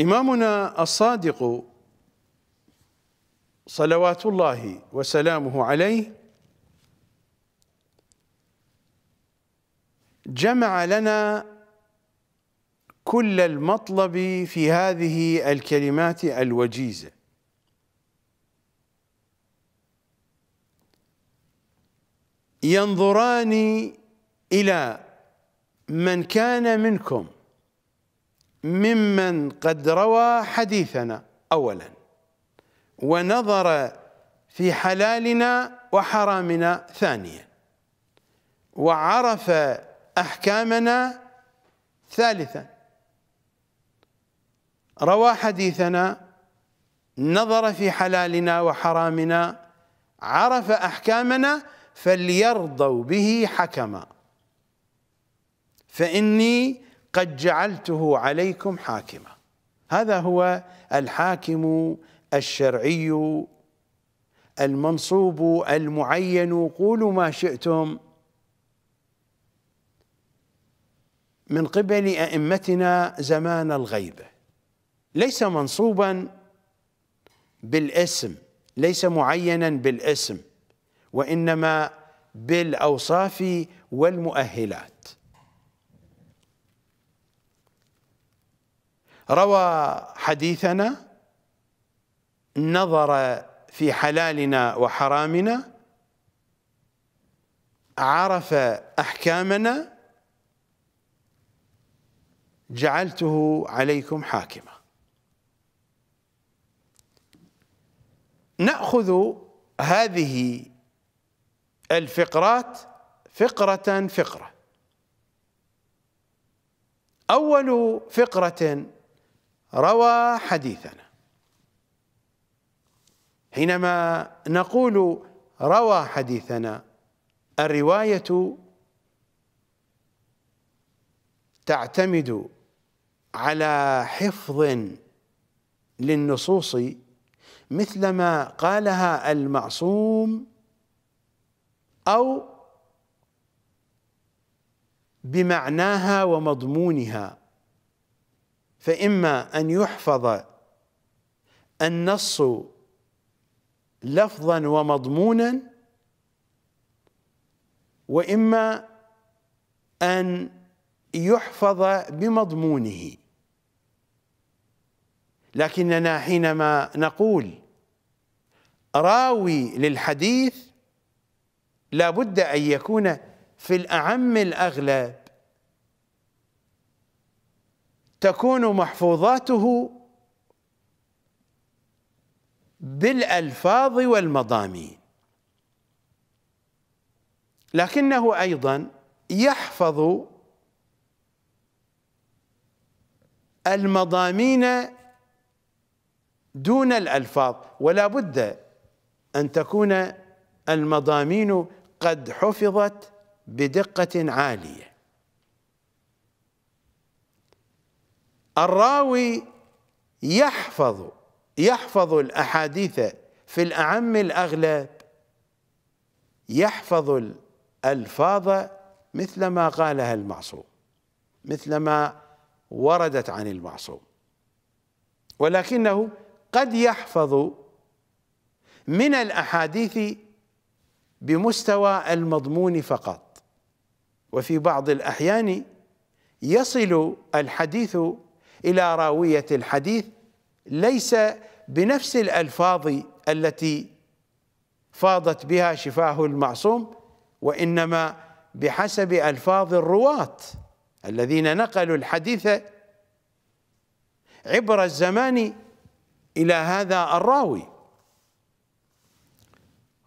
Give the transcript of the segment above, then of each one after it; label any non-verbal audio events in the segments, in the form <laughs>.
إمامنا الصادق صلوات الله وسلامه عليه جمع لنا كل المطلب في هذه الكلمات الوجيزة ينظران إلى من كان منكم ممن قد روى حديثنا اولا ونظر في حلالنا وحرامنا ثانيا وعرف احكامنا ثالثا روى حديثنا نظر في حلالنا وحرامنا عرف احكامنا فليرضوا به حكما فاني قد جعلته عليكم حاكما هذا هو الحاكم الشرعي المنصوب المعين قولوا ما شئتم من قبل ائمتنا زمان الغيبه ليس منصوبا بالاسم ليس معينا بالاسم وانما بالاوصاف والمؤهلات روى حديثنا نظر في حلالنا وحرامنا عرف احكامنا جعلته عليكم حاكما ناخذ هذه الفقرات فقره فقره اول فقره روى حديثنا حينما نقول روى حديثنا الرواية تعتمد على حفظ للنصوص مثلما قالها المعصوم أو بمعناها ومضمونها فإما أن يحفظ النص لفظا ومضمونا وإما أن يحفظ بمضمونه لكننا حينما نقول راوي للحديث لا بد أن يكون في الأعم الأغلب تكون محفوظاته بالالفاظ والمضامين لكنه ايضا يحفظ المضامين دون الالفاظ ولا بد ان تكون المضامين قد حفظت بدقه عاليه الراوي يحفظ يحفظ الأحاديث في الأعم الأغلب يحفظ الألفاظ مثل ما قالها المعصوم مثل ما وردت عن المعصوم ولكنه قد يحفظ من الأحاديث بمستوى المضمون فقط وفي بعض الأحيان يصل الحديث إلى راوية الحديث ليس بنفس الألفاظ التي فاضت بها شفاه المعصوم وإنما بحسب ألفاظ الرواة الذين نقلوا الحديث عبر الزمان إلى هذا الراوي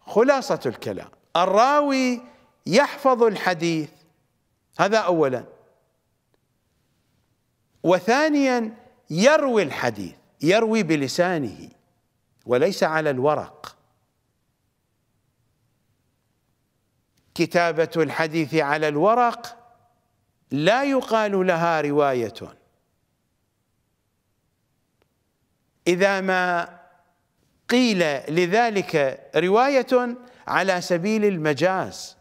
خلاصة الكلام الراوي يحفظ الحديث هذا أولا وثانيا يروي الحديث يروي بلسانه وليس على الورق كتابة الحديث على الورق لا يقال لها رواية إذا ما قيل لذلك رواية على سبيل المجاز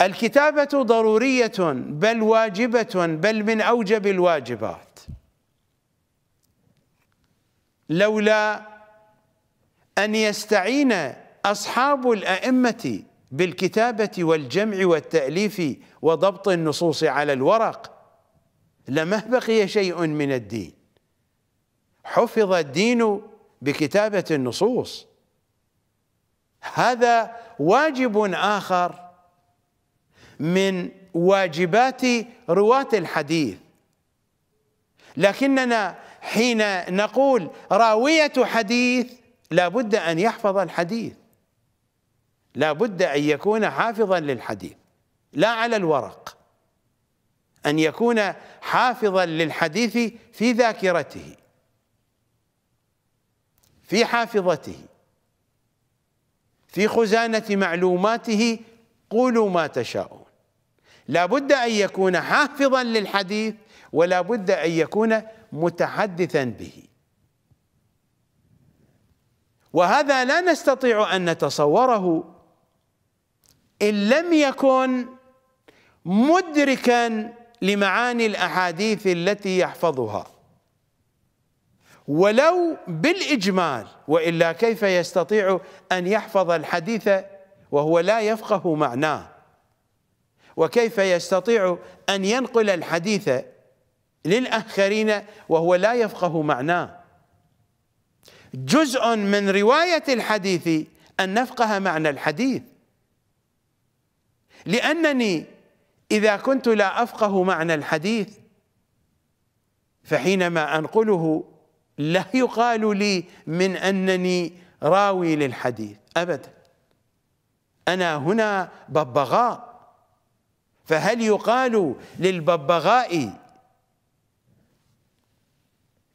الكتابة ضرورية بل واجبة بل من أوجب الواجبات لولا أن يستعين أصحاب الأئمة بالكتابة والجمع والتأليف وضبط النصوص على الورق لما بقي شيء من الدين حفظ الدين بكتابة النصوص هذا واجب آخر من واجبات رواة الحديث لكننا حين نقول راوية حديث لا بد أن يحفظ الحديث لا بد أن يكون حافظا للحديث لا على الورق أن يكون حافظا للحديث في ذاكرته في حافظته في خزانة معلوماته قولوا ما تشاءون لا بد أن يكون حافظا للحديث ولا بد أن يكون متحدثا به وهذا لا نستطيع أن نتصوره إن لم يكن مدركا لمعاني الأحاديث التي يحفظها ولو بالإجمال وإلا كيف يستطيع أن يحفظ الحديث وهو لا يفقه معناه وكيف يستطيع أن ينقل الحديث للآخرين وهو لا يفقه معناه جزء من رواية الحديث أن نفقه معنى الحديث لأنني إذا كنت لا أفقه معنى الحديث فحينما أنقله لا يقال لي من أنني راوي للحديث أبدا أنا هنا ببغاء فهل يقال للببغاء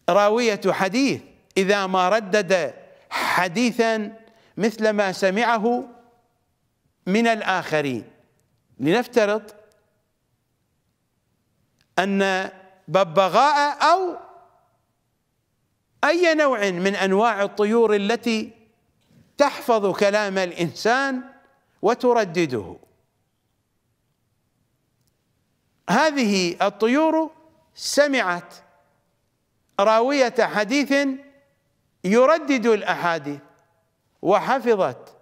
راوية حديث إذا ما ردد حديثا مثل ما سمعه من الآخرين لنفترض أن ببغاء أو أي نوع من أنواع الطيور التي تحفظ كلام الإنسان وتردده هذه الطيور سمعت راوية حديث يردد الأحاديث وحفظت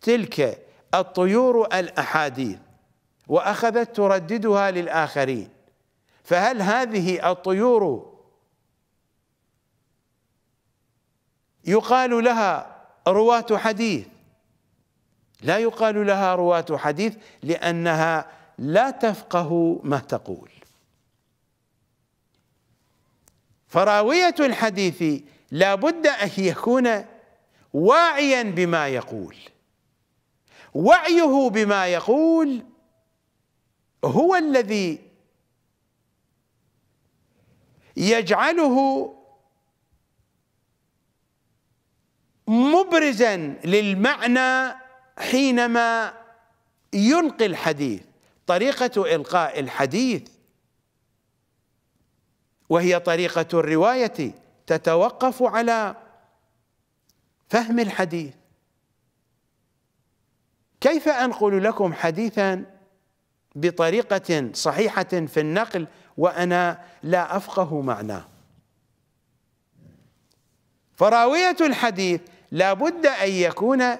تلك الطيور الأحاديث وأخذت ترددها للآخرين فهل هذه الطيور يقال لها رواة حديث لا يقال لها رواة حديث لأنها لا تفقه ما تقول فراوية الحديث لا بد أن يكون واعيا بما يقول وعيه بما يقول هو الذي يجعله مبرزا للمعنى حينما يلقي الحديث طريقة إلقاء الحديث وهي طريقة الرواية تتوقف على فهم الحديث كيف أنقل لكم حديثا بطريقة صحيحة في النقل وأنا لا أفقه معناه فراوية الحديث لا بد أن يكون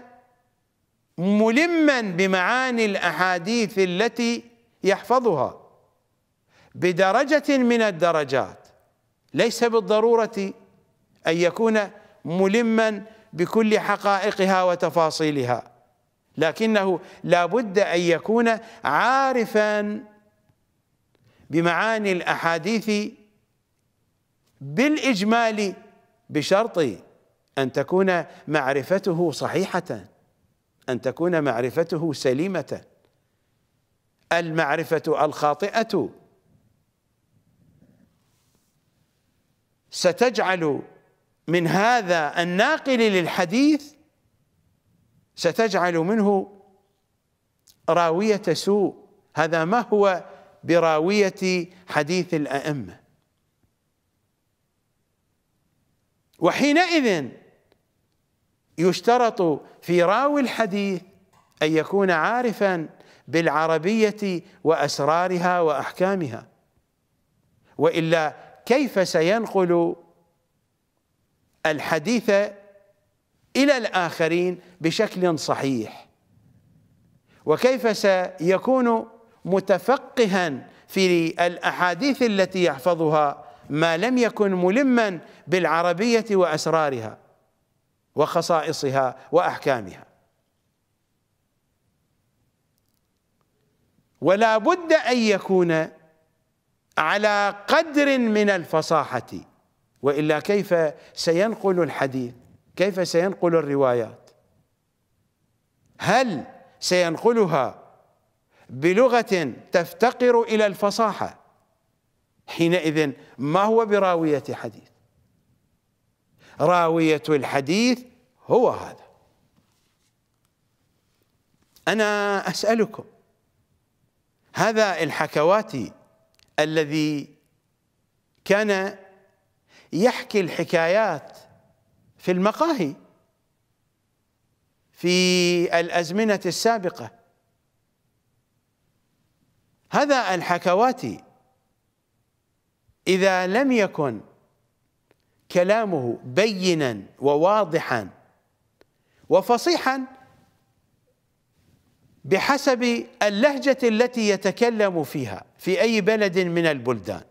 ملما بمعاني الاحاديث التي يحفظها بدرجه من الدرجات ليس بالضروره ان يكون ملما بكل حقائقها وتفاصيلها لكنه لا بد ان يكون عارفا بمعاني الاحاديث بالاجمال بشرط ان تكون معرفته صحيحه أن تكون معرفته سليمة المعرفة الخاطئة ستجعل من هذا الناقل للحديث ستجعل منه راوية سوء هذا ما هو براوية حديث الأئمة وحينئذ يشترط في راوي الحديث أن يكون عارفا بالعربية وأسرارها وأحكامها وإلا كيف سينقل الحديث إلى الآخرين بشكل صحيح وكيف سيكون متفقها في الأحاديث التي يحفظها ما لم يكن ملما بالعربية وأسرارها وخصائصها واحكامها ولا بد ان يكون على قدر من الفصاحه والا كيف سينقل الحديث كيف سينقل الروايات هل سينقلها بلغه تفتقر الى الفصاحه حينئذ ما هو براويه حديث راويه الحديث هو هذا انا اسالكم هذا الحكواتي الذي كان يحكي الحكايات في المقاهي في الازمنه السابقه هذا الحكواتي اذا لم يكن كلامه بينا وواضحا وفصيحا بحسب اللهجة التي يتكلم فيها في أي بلد من البلدان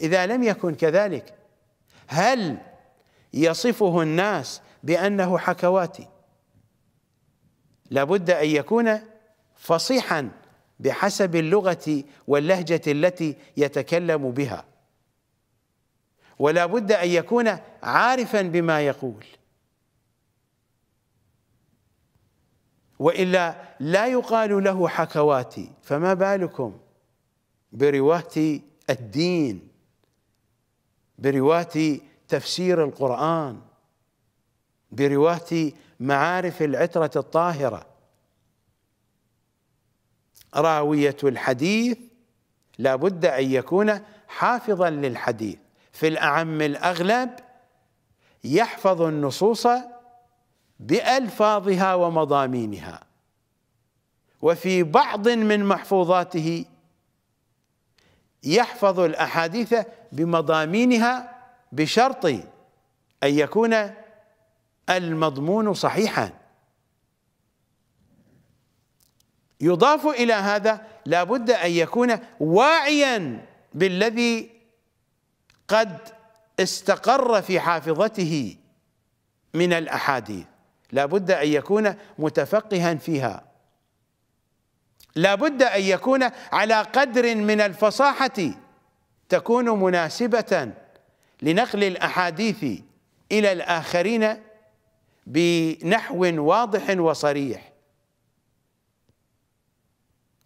إذا لم يكن كذلك هل يصفه الناس بأنه حكواتي لابد أن يكون فصيحا بحسب اللغة واللهجة التي يتكلم بها ولا بد أن يكون عارفا بما يقول وإلا لا يقال له حكواتي فما بالكم برواة الدين برواة تفسير القرآن برواة معارف العترة الطاهرة راوية الحديث لا بد أن يكون حافظا للحديث في الأعم الأغلب يحفظ النصوص بألفاظها ومضامينها وفي بعض من محفوظاته يحفظ الأحاديث بمضامينها بشرط أن يكون المضمون صحيحا يضاف إلى هذا لابد أن يكون واعيا بالذي قد استقر في حافظته من الأحاديث لا بد أن يكون متفقها فيها لا بد أن يكون على قدر من الفصاحة تكون مناسبة لنقل الأحاديث إلى الآخرين بنحو واضح وصريح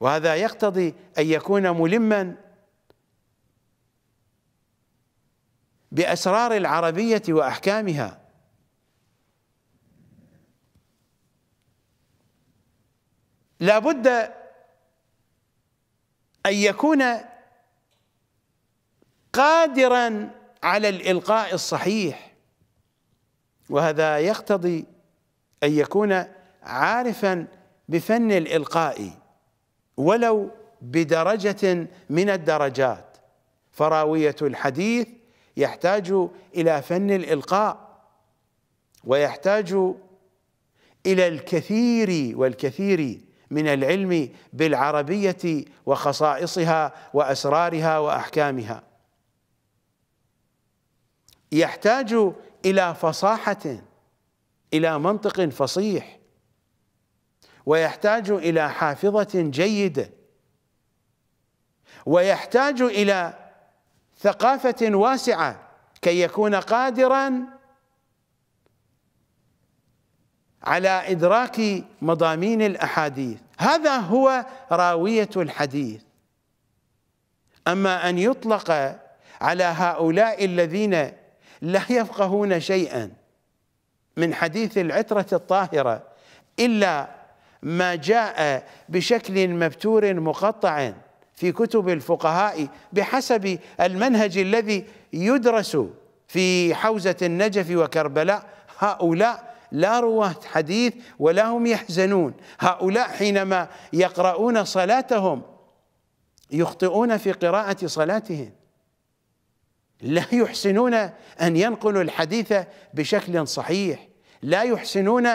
وهذا يقتضي أن يكون ملما بأسرار العربية وأحكامها لابد أن يكون قادرا على الإلقاء الصحيح وهذا يقتضي أن يكون عارفا بفن الإلقاء ولو بدرجة من الدرجات فراوية الحديث يحتاج إلى فن الإلقاء ويحتاج إلى الكثير والكثير من العلم بالعربيه وخصائصها واسرارها واحكامها يحتاج الى فصاحه الى منطق فصيح ويحتاج الى حافظه جيده ويحتاج الى ثقافه واسعه كي يكون قادرا على إدراك مضامين الأحاديث هذا هو راوية الحديث أما أن يطلق على هؤلاء الذين لا يفقهون شيئا من حديث العترة الطاهرة إلا ما جاء بشكل مبتور مقطع في كتب الفقهاء بحسب المنهج الذي يدرس في حوزة النجف وكربلاء هؤلاء لا رواة حديث ولا هم يحزنون هؤلاء حينما يقرؤون صلاتهم يخطئون في قراءة صلاتهم لا يحسنون أن ينقلوا الحديث بشكل صحيح لا يحسنون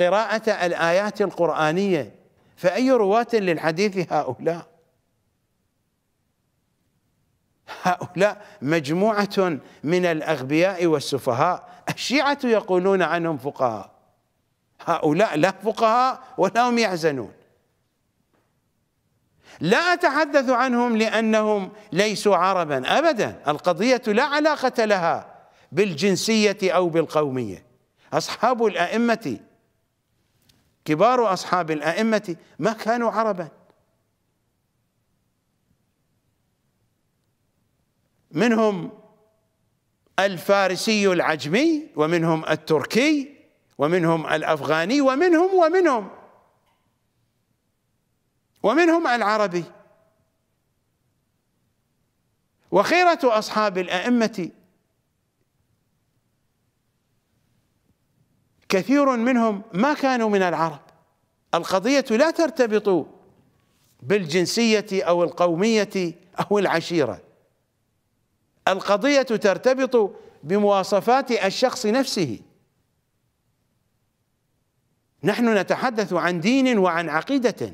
قراءة الآيات القرآنية فأي رواة للحديث هؤلاء هؤلاء مجموعة من الأغبياء والسفهاء الشيعة يقولون عنهم فقهاء هؤلاء لا فقهاء ولا هم يحزنون لا أتحدث عنهم لأنهم ليسوا عربا أبدا القضية لا علاقة لها بالجنسية أو بالقومية أصحاب الأئمة كبار أصحاب الأئمة ما كانوا عربا منهم الفارسي العجمي ومنهم التركي ومنهم الافغاني ومنهم ومنهم ومنهم العربي وخيره اصحاب الائمه كثير منهم ما كانوا من العرب القضيه لا ترتبط بالجنسيه او القوميه او العشيره القضية ترتبط بمواصفات الشخص نفسه نحن نتحدث عن دين وعن عقيدة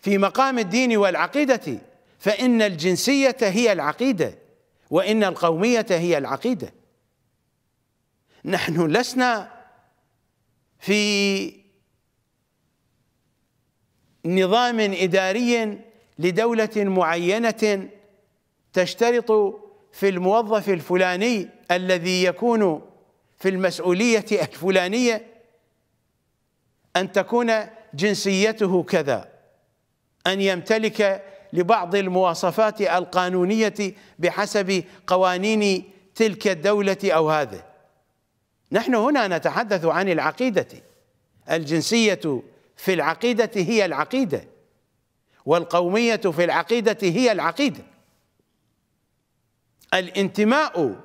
في مقام الدين والعقيدة فإن الجنسية هي العقيدة وإن القومية هي العقيدة نحن لسنا في نظام إداري لدولة معينة تشترط في الموظف الفلاني الذي يكون في المسؤولية الفلانية أن تكون جنسيته كذا أن يمتلك لبعض المواصفات القانونية بحسب قوانين تلك الدولة أو هذه نحن هنا نتحدث عن العقيدة الجنسية في العقيدة هي العقيدة والقومية في العقيدة هي العقيدة الانتماء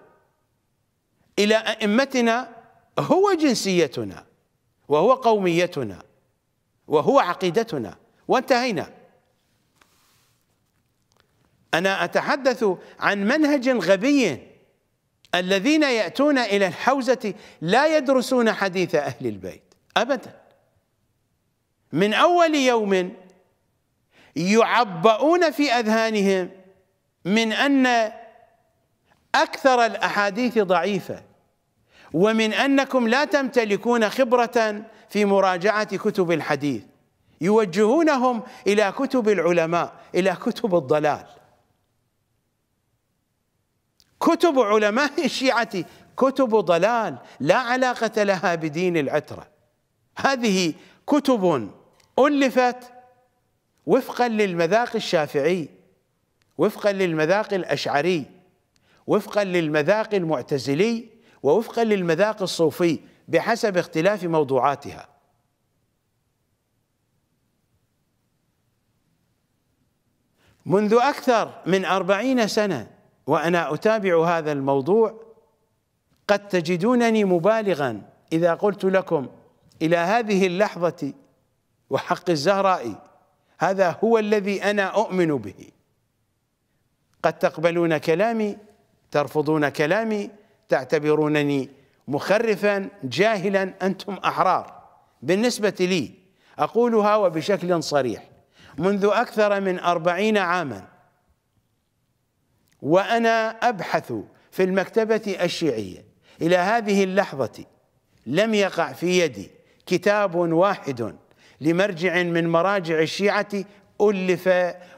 إلى أئمتنا هو جنسيتنا وهو قوميتنا وهو عقيدتنا وانتهينا أنا أتحدث عن منهج غبي الذين يأتون إلى الحوزة لا يدرسون حديث أهل البيت أبدا من أول يوم يعبؤون في أذهانهم من أن أكثر الأحاديث ضعيفة ومن أنكم لا تمتلكون خبرة في مراجعة كتب الحديث يوجهونهم إلى كتب العلماء إلى كتب الضلال كتب علماء <laughs> الشيعة كتب ضلال لا علاقة لها بدين العترة هذه كتب ألفت وفقا للمذاق الشافعي وفقا للمذاق الأشعري وفقا للمذاق المعتزلي ووفقا للمذاق الصوفي بحسب اختلاف موضوعاتها منذ أكثر من أربعين سنة وأنا أتابع هذا الموضوع قد تجدونني مبالغا إذا قلت لكم إلى هذه اللحظة وحق الزهراء هذا هو الذي أنا أؤمن به قد تقبلون كلامي ترفضون كلامي تعتبرونني مخرفا جاهلا انتم احرار بالنسبه لي اقولها وبشكل صريح منذ اكثر من اربعين عاما وانا ابحث في المكتبه الشيعيه الى هذه اللحظه لم يقع في يدي كتاب واحد لمرجع من مراجع الشيعه الف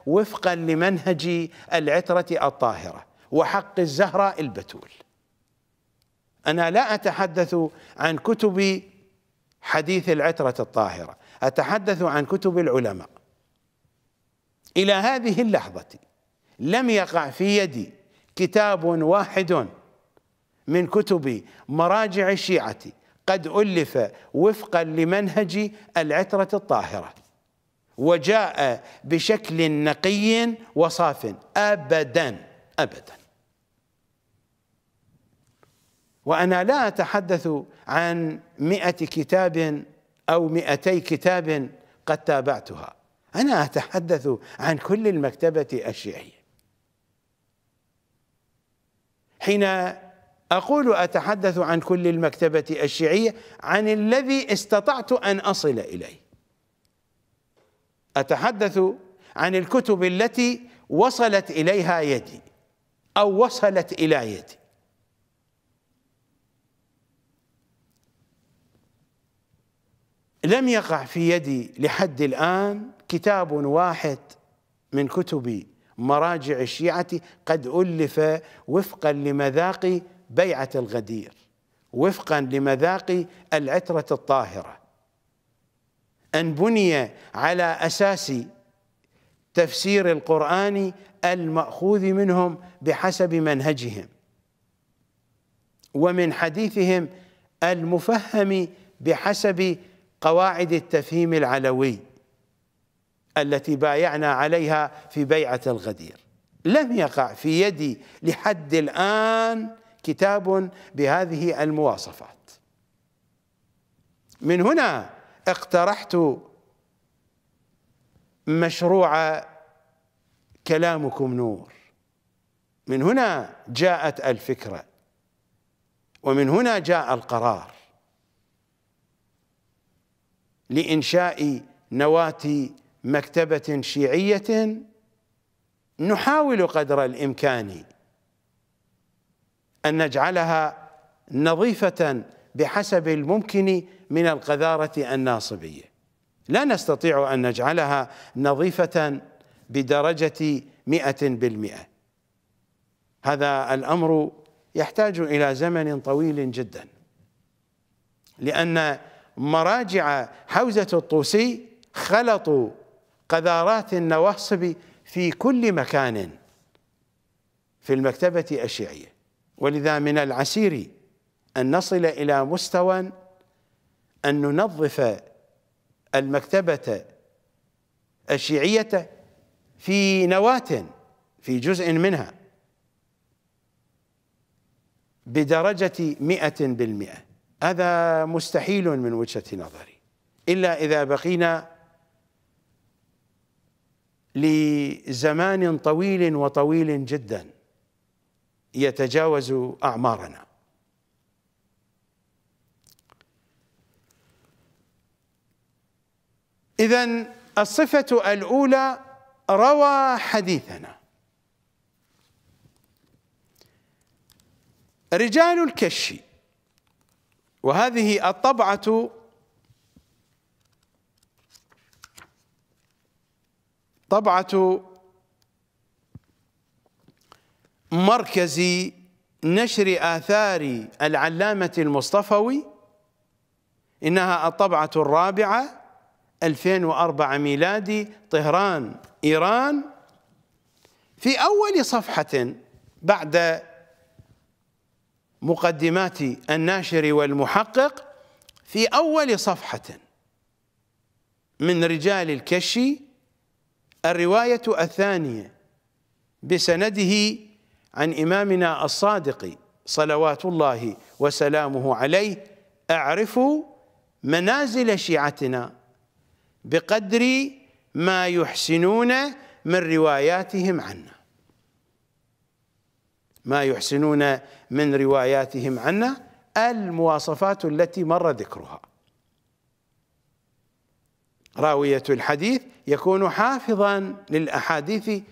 وفقا لمنهج العتره الطاهره وحق الزهراء البتول أنا لا أتحدث عن كتب حديث العترة الطاهرة أتحدث عن كتب العلماء إلى هذه اللحظة لم يقع في يدي كتاب واحد من كتب مراجع الشيعة قد ألف وفقا لمنهج العترة الطاهرة وجاء بشكل نقي وصاف أبدا أبدا وأنا لا أتحدث عن مئة كتاب أو مئتي كتاب قد تابعتها أنا أتحدث عن كل المكتبة الشيعية حين أقول أتحدث عن كل المكتبة الشيعية عن الذي استطعت أن أصل إليه أتحدث عن الكتب التي وصلت إليها يدي أو وصلت إلى يدي لم يقع في يدي لحد الآن كتاب واحد من كتب مراجع الشيعة قد ألف وفقا لمذاق بيعة الغدير وفقا لمذاق العترة الطاهرة أن بني على أساس تفسير القرآن المأخوذ منهم بحسب منهجهم ومن حديثهم المفهم بحسب قواعد التفهيم العلوي التي بايعنا عليها في بيعة الغدير لم يقع في يدي لحد الآن كتاب بهذه المواصفات من هنا اقترحت مشروع كلامكم نور من هنا جاءت الفكره ومن هنا جاء القرار لإنشاء نواة مكتبة شيعية نحاول قدر الإمكان أن نجعلها نظيفة بحسب الممكن من القذارة الناصبية لا نستطيع أن نجعلها نظيفة بدرجة مئة بالمئة هذا الأمر يحتاج إلى زمن طويل جدا لأن مراجع حوزة الطوسي خلطوا قذارات النواصب في كل مكان في المكتبة الشيعية ولذا من العسير أن نصل إلى مستوى أن ننظف المكتبة الشيعية في نواة في جزء منها بدرجة مئة بالمئة هذا مستحيل من وجهة نظري إلا إذا بقينا لزمان طويل وطويل جدا يتجاوز أعمارنا إذا الصفة الأولى روى حديثنا رجال الكشي وهذه الطبعة طبعة مركز نشر آثار العلامة المصطفوي إنها الطبعة الرابعة 2004 ميلادي طهران إيران في أول صفحة بعد مقدمات الناشر والمحقق في أول صفحة من رجال الكشي الرواية الثانية بسنده عن إمامنا الصادق صلوات الله وسلامه عليه أعرفوا منازل شيعتنا بقدر ما يحسنون من رواياتهم عنا ما يحسنون من رواياتهم عنا المواصفات التي مر ذكرها راوية الحديث يكون حافظا للأحاديث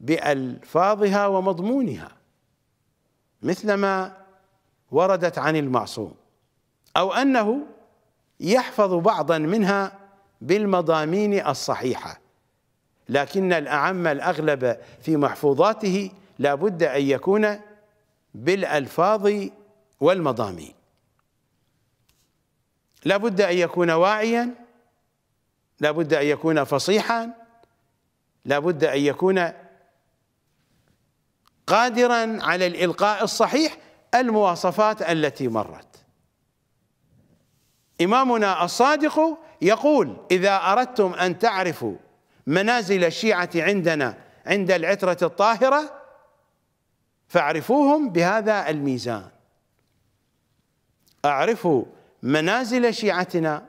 بألفاظها ومضمونها مثلما وردت عن المعصوم أو أنه يحفظ بعضا منها بالمضامين الصحيحة لكن الأعم الأغلب في محفوظاته لا بد أن يكون بالألفاظ والمضامين لا بد أن يكون واعيا لا بد أن يكون فصيحا لا بد أن يكون قادرا على الإلقاء الصحيح المواصفات التي مرت إمامنا الصادق يقول إذا أردتم أن تعرفوا منازل الشيعة عندنا عند العترة الطاهرة فاعرفوهم بهذا الميزان اعرفوا منازل شيعتنا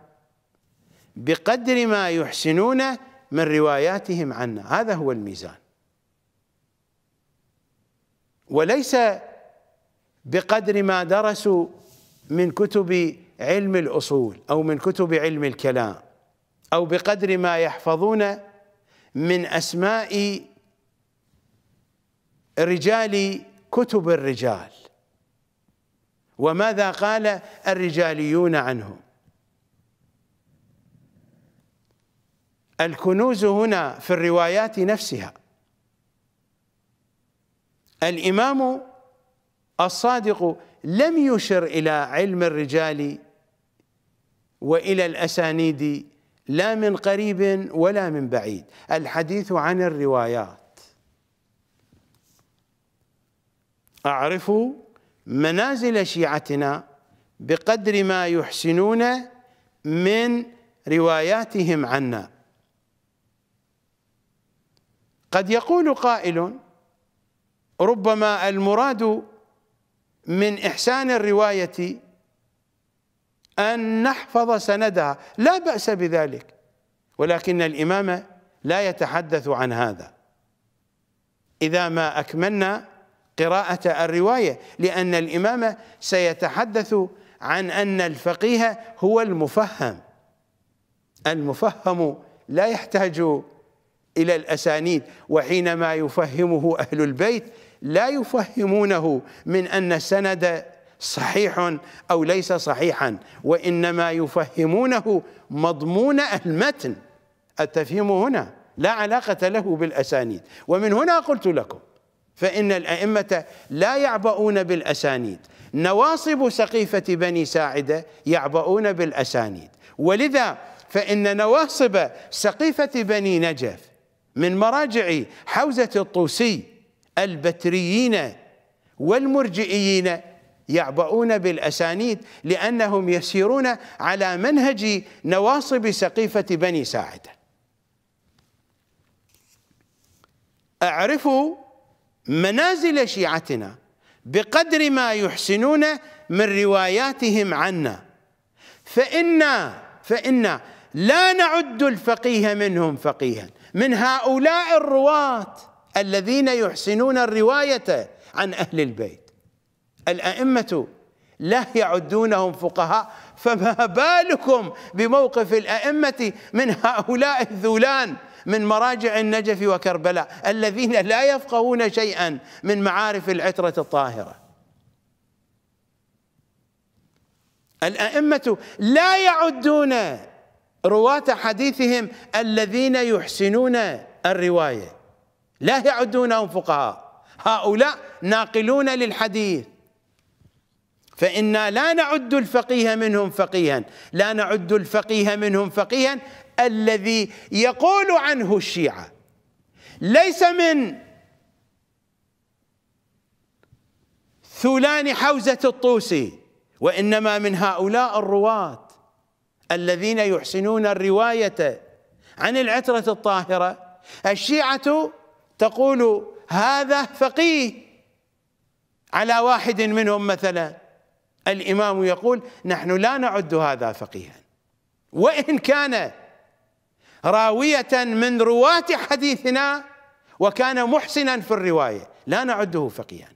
بقدر ما يحسنون من رواياتهم عنا هذا هو الميزان وليس بقدر ما درسوا من كتب علم الأصول أو من كتب علم الكلام أو بقدر ما يحفظون من أسماء رجال كتب الرجال وماذا قال الرجاليون عنه الكنوز هنا في الروايات نفسها الإمام الصادق لم يشر إلى علم الرجال وإلى الأسانيد لا من قريب ولا من بعيد الحديث عن الروايات اعرفوا منازل شيعتنا بقدر ما يحسنون من رواياتهم عنا قد يقول قائل ربما المراد من إحسان الرواية أن نحفظ سندها لا بأس بذلك ولكن الإمام لا يتحدث عن هذا إذا ما أكملنا قراءة الرواية لأن الإمام سيتحدث عن أن الفقيه هو المفهم المفهم لا يحتاج إلى الأسانيد وحينما يفهمه أهل البيت لا يفهمونه من أن السند صحيح أو ليس صحيحا وإنما يفهمونه مضمون المتن التفهيم هنا لا علاقة له بالأسانيد ومن هنا قلت لكم فإن الأئمة لا يعبؤون بالأسانيد نواصب سقيفة بني ساعدة يعبؤون بالأسانيد ولذا فإن نواصب سقيفة بني نجف من مراجع حوزة الطوسي البتريين والمرجئيين يعبؤون بالأسانيد لأنهم يسيرون على منهج نواصب سقيفة بني ساعدة أعرفوا منازل شيعتنا بقدر ما يحسنون من رواياتهم عنا فإنا فإنا لا نعد الفقيه منهم فقيها من هؤلاء الرواة الذين يحسنون الرواية عن أهل البيت الأئمة لا يعدونهم فقهاء فما بالكم بموقف الأئمة من هؤلاء الذولان من مراجع النجف وكربلاء الذين لا يفقهون شيئا من معارف العترة الطاهرة الأئمة لا يعدون رواة حديثهم الذين يحسنون الرواية لا يعدونهم فقهاء هؤلاء ناقلون للحديث فإنا لا نعد الفقيه منهم فقيها لا نعد الفقيه منهم فقيها الذي يقول عنه الشيعة ليس من ثولان حوزة الطوسي وإنما من هؤلاء الرواة الذين يحسنون الرواية عن العترة الطاهرة الشيعة تقول هذا فقيه على واحد منهم مثلا الإمام يقول نحن لا نعد هذا فقيها وإن كان راوية من رواة حديثنا وكان محسنا في الرواية لا نعده فقيها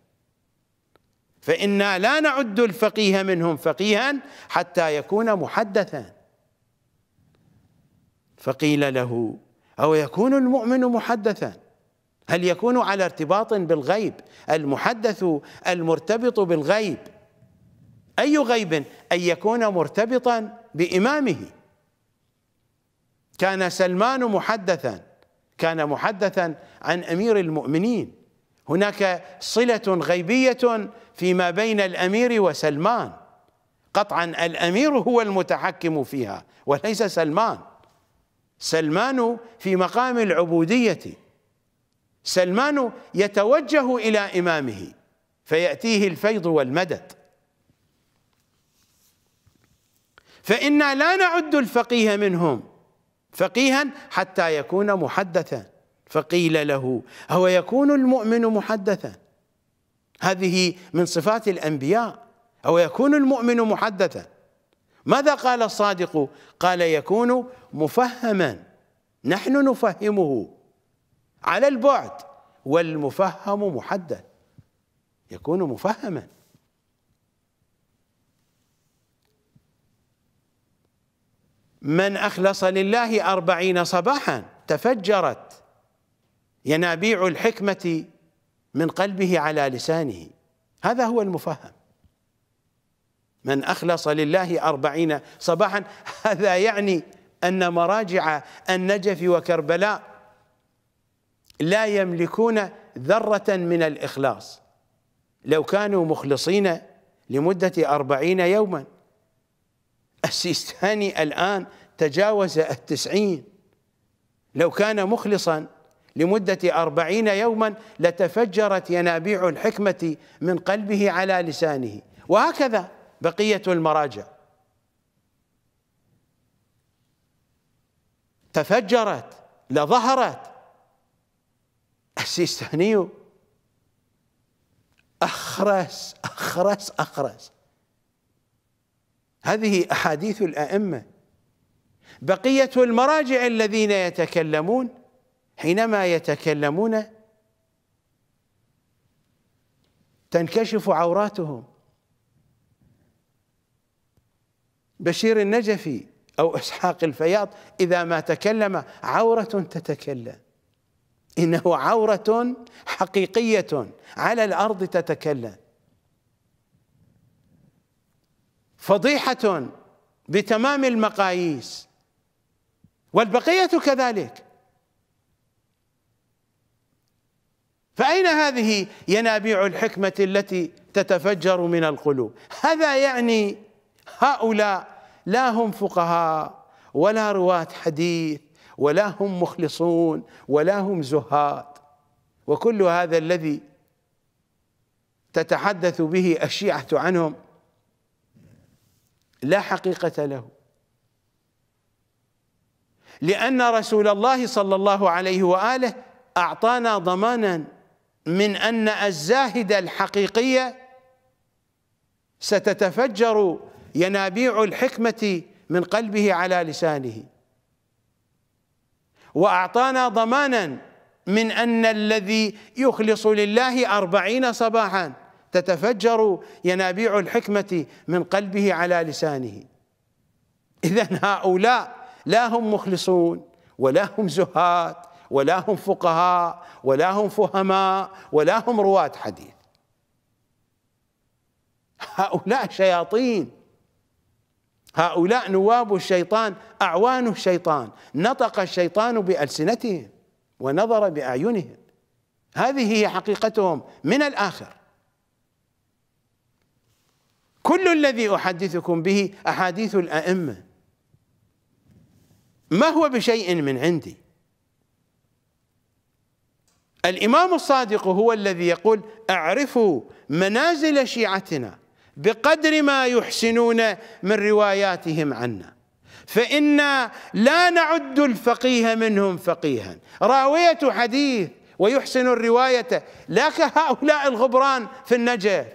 فإنا لا نعد الفقيه منهم فقيها حتى يكون محدثا فقيل له أو يكون المؤمن محدثا هل يكون على ارتباط بالغيب المحدث المرتبط بالغيب أي غيب أن يكون مرتبطا بإمامه كان سلمان محدثا كان محدثا عن امير المؤمنين هناك صله غيبيه فيما بين الامير وسلمان قطعا الامير هو المتحكم فيها وليس سلمان سلمان في مقام العبوديه سلمان يتوجه الى امامه فياتيه الفيض والمدد فانا لا نعد الفقيه منهم فقيها حتى يكون محدثا فقيل له هو يكون المؤمن محدثا هذه من صفات الأنبياء أو يكون المؤمن محدثا ماذا قال الصادق قال يكون مفهما نحن نفهمه على البعد والمفهم محدث يكون مفهما من أخلص لله أربعين صباحا تفجرت ينابيع الحكمة من قلبه على لسانه هذا هو المفهم من أخلص لله أربعين صباحا هذا يعني أن مراجع النجف وكربلاء لا يملكون ذرة من الإخلاص لو كانوا مخلصين لمدة أربعين يوما السيستاني الآن تجاوز التسعين لو كان مخلصا لمدة أربعين يوما لتفجرت ينابيع الحكمة من قلبه على لسانه وهكذا بقية المراجع تفجرت لظهرت السيستاني أخرس أخرس أخرس هذه أحاديث الأئمة بقية المراجع الذين يتكلمون حينما يتكلمون تنكشف عوراتهم بشير النجفي أو إسحاق الفياض إذا ما تكلم عورة تتكلم إنه عورة حقيقية على الأرض تتكلم فضيحة بتمام المقاييس والبقية كذلك فأين هذه ينابيع الحكمة التي تتفجر من القلوب هذا يعني هؤلاء لا هم فقهاء ولا رواة حديث ولا هم مخلصون ولا هم زهاد وكل هذا الذي تتحدث به الشيعة عنهم لا حقيقة له لأن رسول الله صلى الله عليه وآله أعطانا ضمانا من أن الزاهد الحقيقية ستتفجر ينابيع الحكمة من قلبه على لسانه وأعطانا ضمانا من أن الذي يخلص لله أربعين صباحاً تتفجر ينابيع الحكمة من قلبه على لسانه إذا هؤلاء لا هم مخلصون ولا هم زهاد ولا هم فقهاء ولا هم فهماء ولا هم رواة حديث هؤلاء شياطين هؤلاء نواب الشيطان أعوان الشيطان نطق الشيطان بألسنتهم ونظر بأعينهم هذه هي حقيقتهم من الآخر كل الذي أحدثكم به أحاديث الأئمة ما هو بشيء من عندي الإمام الصادق هو الذي يقول اعرفوا منازل شيعتنا بقدر ما يحسنون من رواياتهم عنا فإنا لا نعد الفقيه منهم فقيها راوية حديث ويحسن الرواية لا كهؤلاء الغبران في النجف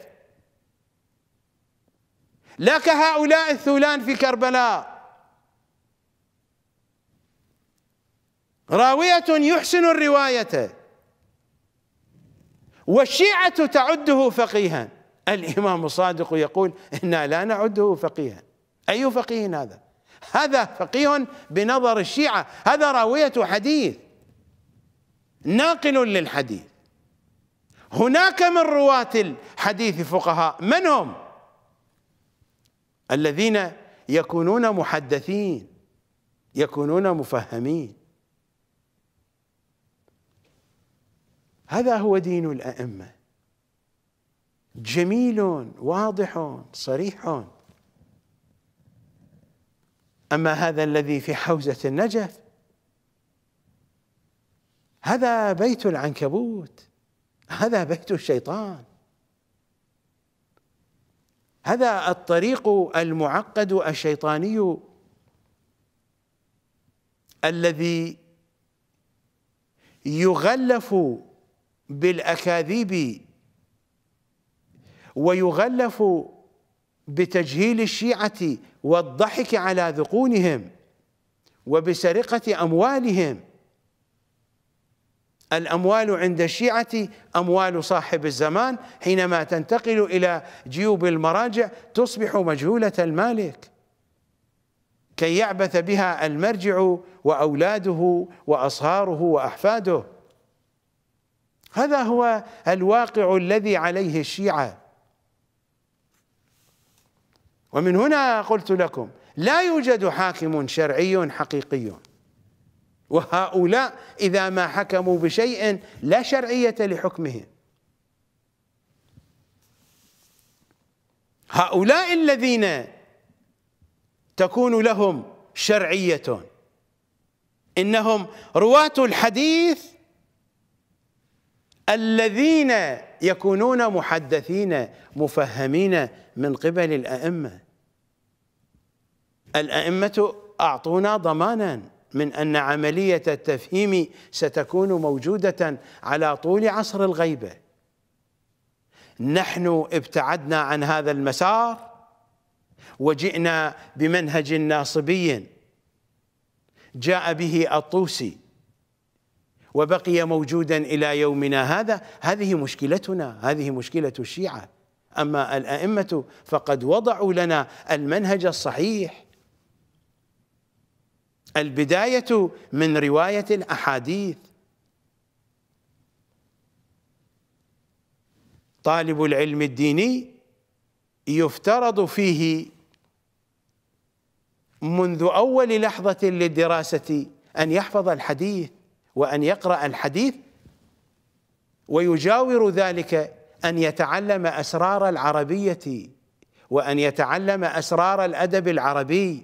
لا كهؤلاء الثولان في كربلاء راوية يحسن الرواية والشيعة تعده فقيها الإمام الصادق يقول إنا لا نعده فقيها أي فقيه هذا هذا فقيه بنظر الشيعة هذا راوية حديث ناقل للحديث هناك من رواة الحديث فقهاء من هم؟ الذين يكونون محدثين يكونون مفهمين هذا هو دين الأئمة جميل واضح صريح أما هذا الذي في حوزة النجف هذا بيت العنكبوت هذا بيت الشيطان هذا الطريق المعقد الشيطاني الذي يغلف بالاكاذيب ويغلف بتجهيل الشيعه والضحك على ذقونهم وبسرقه اموالهم الأموال عند الشيعة أموال صاحب الزمان حينما تنتقل إلى جيوب المراجع تصبح مجهولة المالك كي يعبث بها المرجع وأولاده وأصهاره وأحفاده هذا هو الواقع الذي عليه الشيعة ومن هنا قلت لكم لا يوجد حاكم شرعي حقيقي وهؤلاء إذا ما حكموا بشيء لا شرعية لحكمهم هؤلاء الذين تكون لهم شرعية إنهم رواة الحديث الذين يكونون محدثين مفهمين من قبل الأئمة الأئمة أعطونا ضمانا من أن عملية التفهيم ستكون موجودة على طول عصر الغيبة نحن ابتعدنا عن هذا المسار وجئنا بمنهج ناصبي جاء به الطوسي وبقي موجودا إلى يومنا هذا هذه مشكلتنا هذه مشكلة الشيعة أما الأئمة فقد وضعوا لنا المنهج الصحيح البداية من رواية الأحاديث طالب العلم الديني يفترض فيه منذ أول لحظة للدراسة أن يحفظ الحديث وأن يقرأ الحديث ويجاور ذلك أن يتعلم أسرار العربية وأن يتعلم أسرار الأدب العربي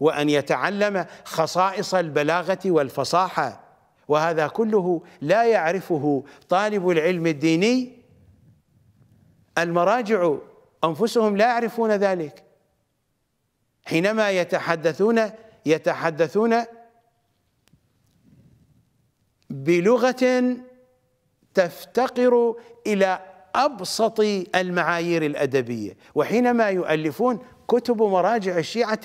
وأن يتعلم خصائص البلاغة والفصاحة وهذا كله لا يعرفه طالب العلم الديني المراجع أنفسهم لا يعرفون ذلك حينما يتحدثون يتحدثون بلغة تفتقر إلى أبسط المعايير الأدبية وحينما يؤلفون كتب مراجع الشيعة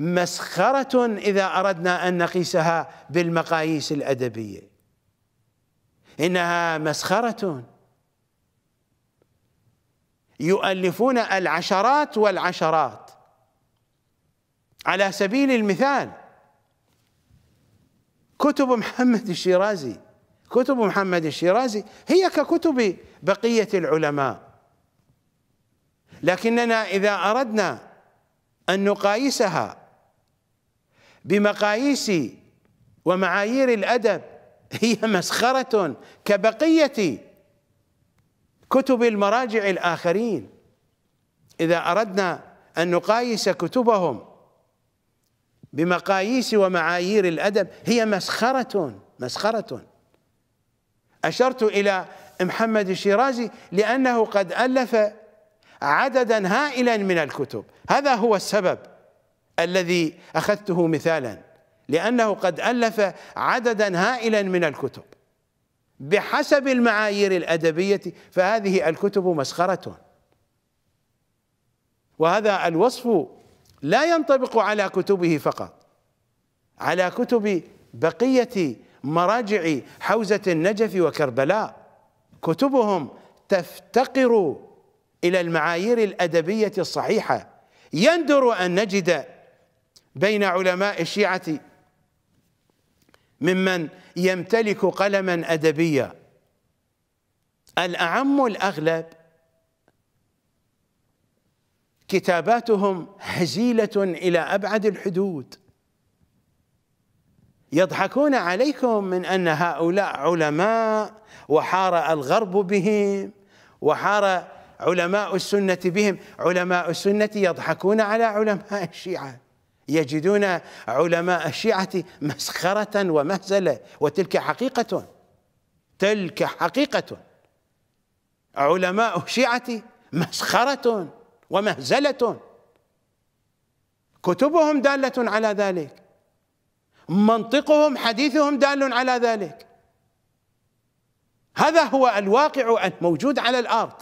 مسخرة إذا أردنا أن نقيسها بالمقاييس الأدبية إنها مسخرة يؤلفون العشرات والعشرات على سبيل المثال كتب محمد الشيرازي كتب محمد الشيرازي هي ككتب بقية العلماء لكننا إذا أردنا أن نقايسها بمقاييس ومعايير الأدب هي مسخرة كبقية كتب المراجع الآخرين إذا أردنا أن نقايس كتبهم بمقاييس ومعايير الأدب هي مسخرة مسخرة أشرت إلى محمد الشيرازي لأنه قد ألف عددا هائلا من الكتب هذا هو السبب الذي أخذته مثالا لأنه قد ألف عددا هائلا من الكتب بحسب المعايير الأدبية فهذه الكتب مسخرة وهذا الوصف لا ينطبق على كتبه فقط على كتب بقية مراجع حوزة النجف وكربلاء كتبهم تفتقر إلى المعايير الأدبية الصحيحة يندر أن نجد بين علماء الشيعة ممن يمتلك قلما أدبيا الأعم الأغلب كتاباتهم هزيلة إلى أبعد الحدود يضحكون عليكم من أن هؤلاء علماء وحار الغرب بهم وحار علماء السنة بهم علماء السنة يضحكون على علماء الشيعة يجدون علماء الشيعة مسخرة ومهزلة وتلك حقيقة تلك حقيقة علماء الشيعة مسخرة ومهزلة كتبهم دالة على ذلك منطقهم حديثهم دال على ذلك هذا هو الواقع الموجود على الأرض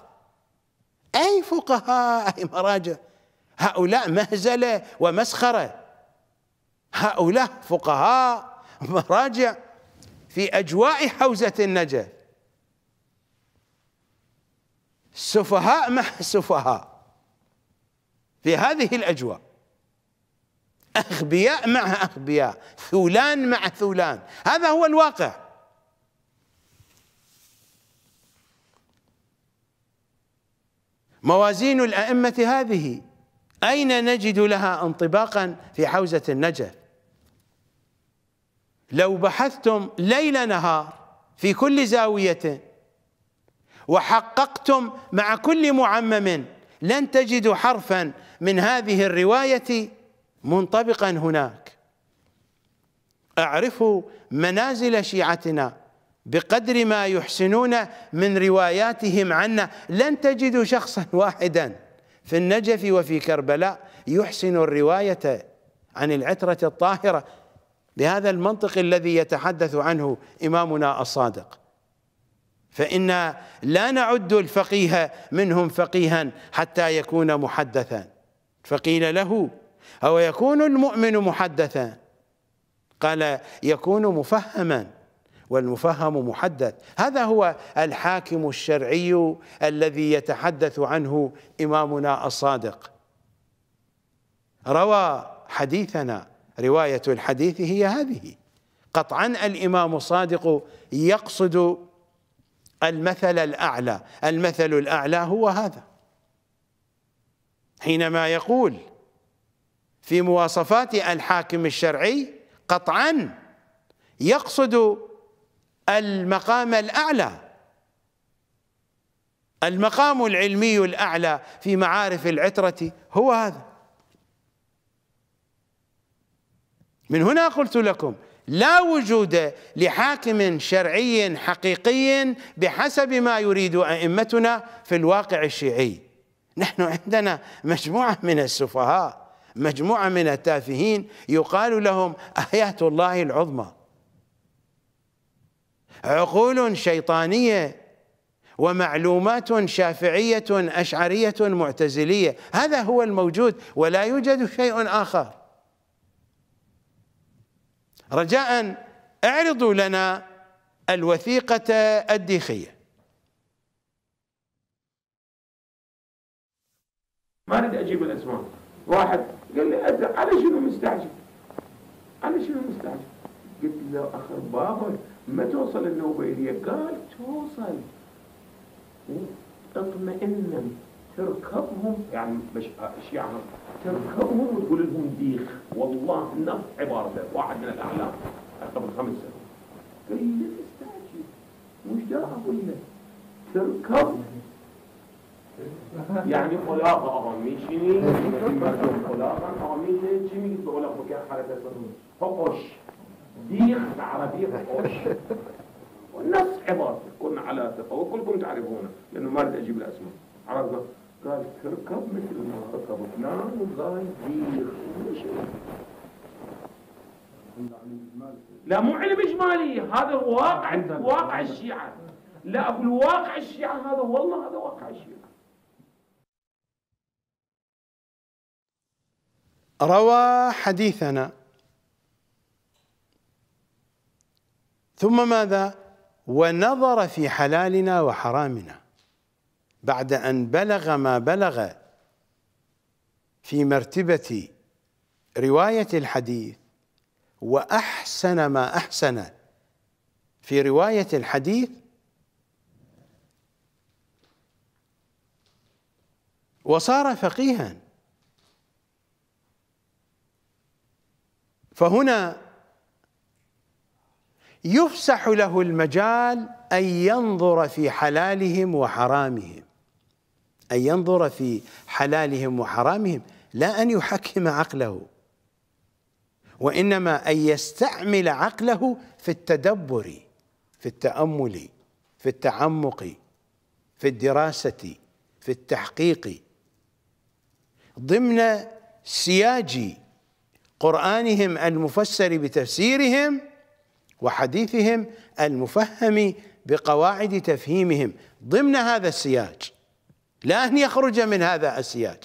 أي فقهاء أي مراجع هؤلاء مهزلة ومسخرة هؤلاء فقهاء مراجع في أجواء حوزة النجف سفهاء مع سفهاء في هذه الأجواء أغبياء مع أغبياء ثولان مع ثولان هذا هو الواقع موازين الأئمة هذه أين نجد لها انطباقا في حوزة النجف لو بحثتم ليل نهار في كل زاوية وحققتم مع كل معمم لن تجدوا حرفا من هذه الرواية منطبقا هناك اعرفوا منازل شيعتنا بقدر ما يحسنون من رواياتهم عنا لن تجدوا شخصا واحدا في النجف وفي كربلاء يحسن الرواية عن العترة الطاهرة بهذا المنطق الذي يتحدث عنه إمامنا الصادق فإنا لا نعد الفقيه منهم فقيها حتى يكون محدثا فقيل له أو يكون المؤمن محدثا قال يكون مفهما والمفهم محدد هذا هو الحاكم الشرعي الذي يتحدث عنه إمامنا الصادق روى حديثنا رواية الحديث هي هذه قطعا الإمام الصادق يقصد المثل الأعلى المثل الأعلى هو هذا حينما يقول في مواصفات الحاكم الشرعي قطعا يقصد المقام الأعلى المقام العلمي الأعلى في معارف العترة هو هذا من هنا قلت لكم لا وجود لحاكم شرعي حقيقي بحسب ما يريد أئمتنا في الواقع الشيعي نحن عندنا مجموعة من السفهاء مجموعة من التافهين يقال لهم آيات الله العظمى عقول شيطانيه ومعلومات شافعيه اشعريه معتزليه هذا هو الموجود ولا يوجد شيء اخر رجاء اعرضوا لنا الوثيقه الديخيه ما اريد اجيب الاسماء واحد قال لي على شنو مستعجل على شنو مستعجل قلت له اخر بابك ما توصل النوبة إلي قال توصل إيه؟ اطمئنا تركبهم يعني مش يعني تركبهم وتقول لهم ديخ والله نص عبارة واحد من الأعلام قبل خمس سنوات قال لي مستعجل مش ده أقول لك تركب يعني خلاقة أغميشني <laughs> خلاقة أغميشني جميل بقول لك مكان حالة تسلم فقش ديخ العربية بيخ والناس عباط كنا على ثقة وكلكم تعرفونه لأنه ما بدي أجيب الأسماء عرفنا قال تركب مثل ما ركب فلان وقال بيخ لا مو علم إجمالي هذا واقع واقع الشيعة لا أقول واقع الشيعة هذا والله هذا واقع الشيعة روى حديثنا ثم ماذا ونظر في حلالنا وحرامنا بعد أن بلغ ما بلغ في مرتبة رواية الحديث وأحسن ما أحسن في رواية الحديث وصار فقيها فهنا يفسح له المجال أن ينظر في حلالهم وحرامهم أن ينظر في حلالهم وحرامهم لا أن يحكم عقله وإنما أن يستعمل عقله في التدبر في التأمل في التعمق في الدراسة في التحقيق ضمن سياج قرآنهم المفسر بتفسيرهم وحديثهم المفهم بقواعد تفهيمهم ضمن هذا السياج لا أن يخرج من هذا السياج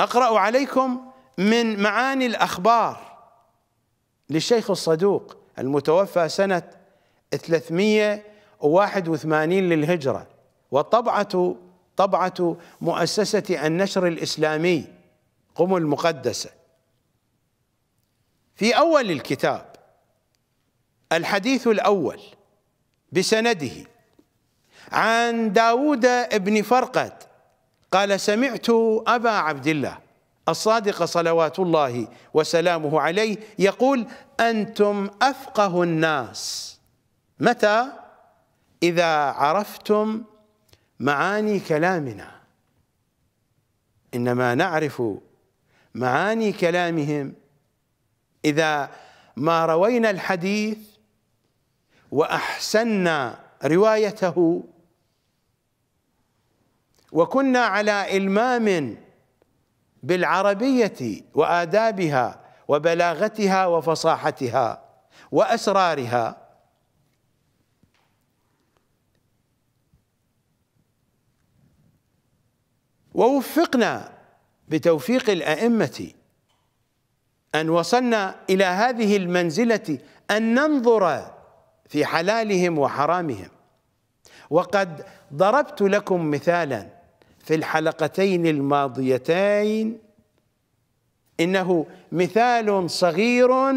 أقرأ عليكم من معاني الأخبار للشيخ الصدوق المتوفى سنة 381 للهجرة وطبعة طبعة مؤسسة النشر الإسلامي قم المقدسة في أول الكتاب الحديث الأول بسنده عن داود بن فرقد قال سمعت أبا عبد الله الصادق صلوات الله وسلامه عليه يقول أنتم أفقه الناس متى إذا عرفتم معاني كلامنا إنما نعرف معاني كلامهم إذا ما روينا الحديث وأحسنا روايته وكنا على إلمام بالعربية وآدابها وبلاغتها وفصاحتها وأسرارها ووفقنا بتوفيق الأئمة أن وصلنا إلى هذه المنزلة أن ننظر في حلالهم وحرامهم وقد ضربت لكم مثالا في الحلقتين الماضيتين إنه مثال صغير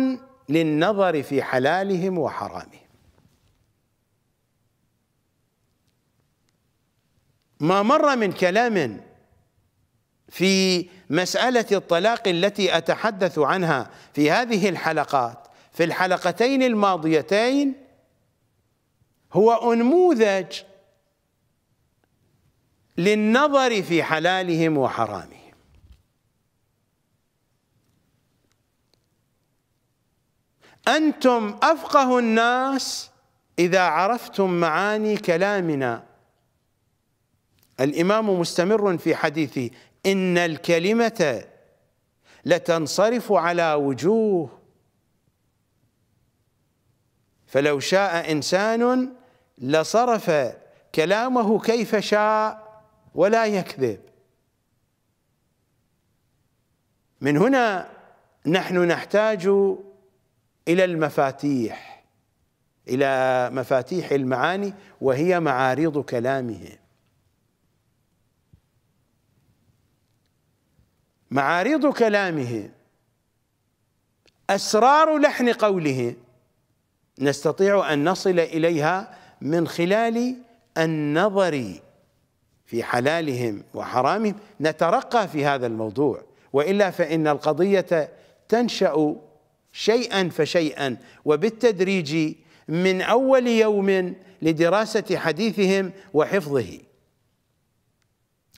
للنظر في حلالهم وحرامهم ما مر من كلام في مسألة الطلاق التي أتحدث عنها في هذه الحلقات في الحلقتين الماضيتين هو أنموذج للنظر في حلالهم وحرامهم أنتم أفقه الناس إذا عرفتم معاني كلامنا الإمام مستمر في حديثه إن الكلمة لتنصرف على وجوه فلو شاء إنسان لصرف كلامه كيف شاء ولا يكذب من هنا نحن نحتاج إلى المفاتيح إلى مفاتيح المعاني وهي معارض كلامهم معارض كلامه اسرار لحن قوله نستطيع ان نصل اليها من خلال النظر في حلالهم وحرامهم نترقى في هذا الموضوع والا فان القضيه تنشا شيئا فشيئا وبالتدريج من اول يوم لدراسه حديثهم وحفظه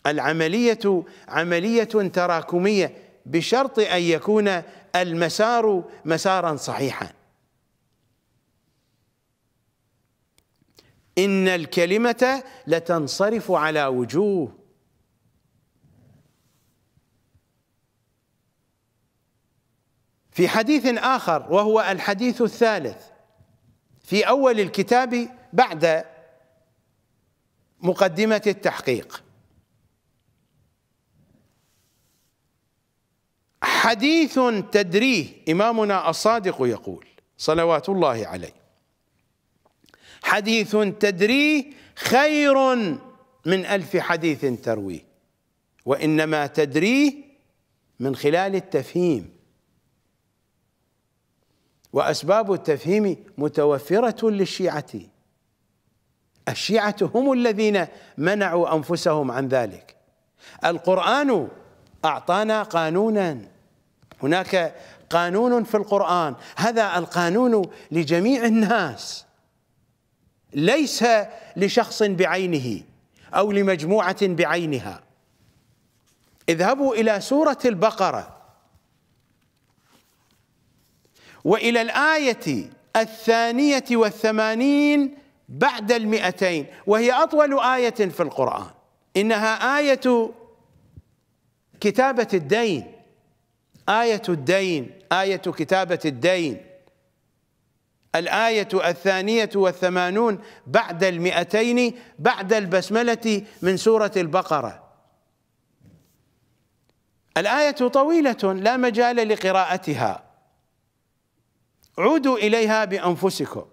العملية عملية تراكمية بشرط أن يكون المسار مسارا صحيحا إن الكلمة لتنصرف على وجوه في حديث آخر وهو الحديث الثالث في أول الكتاب بعد مقدمة التحقيق حديث تدريه إمامنا الصادق يقول صلوات الله عليه حديث تدريه خير من ألف حديث ترويه وإنما تدريه من خلال التفهيم وأسباب التفهيم متوفرة للشيعة الشيعة هم الذين منعوا أنفسهم عن ذلك القرآن أعطانا قانونا هناك قانون في القرآن هذا القانون لجميع الناس ليس لشخص بعينه أو لمجموعة بعينها اذهبوا إلى سورة البقرة وإلى الآية الثانية والثمانين بعد المئتين وهي أطول آية في القرآن إنها آية كتابة الدين آية الدين آية كتابة الدين الآية الثانية والثمانون بعد المئتين بعد البسملة من سورة البقرة الآية طويلة لا مجال لقراءتها عودوا إليها بأنفسكم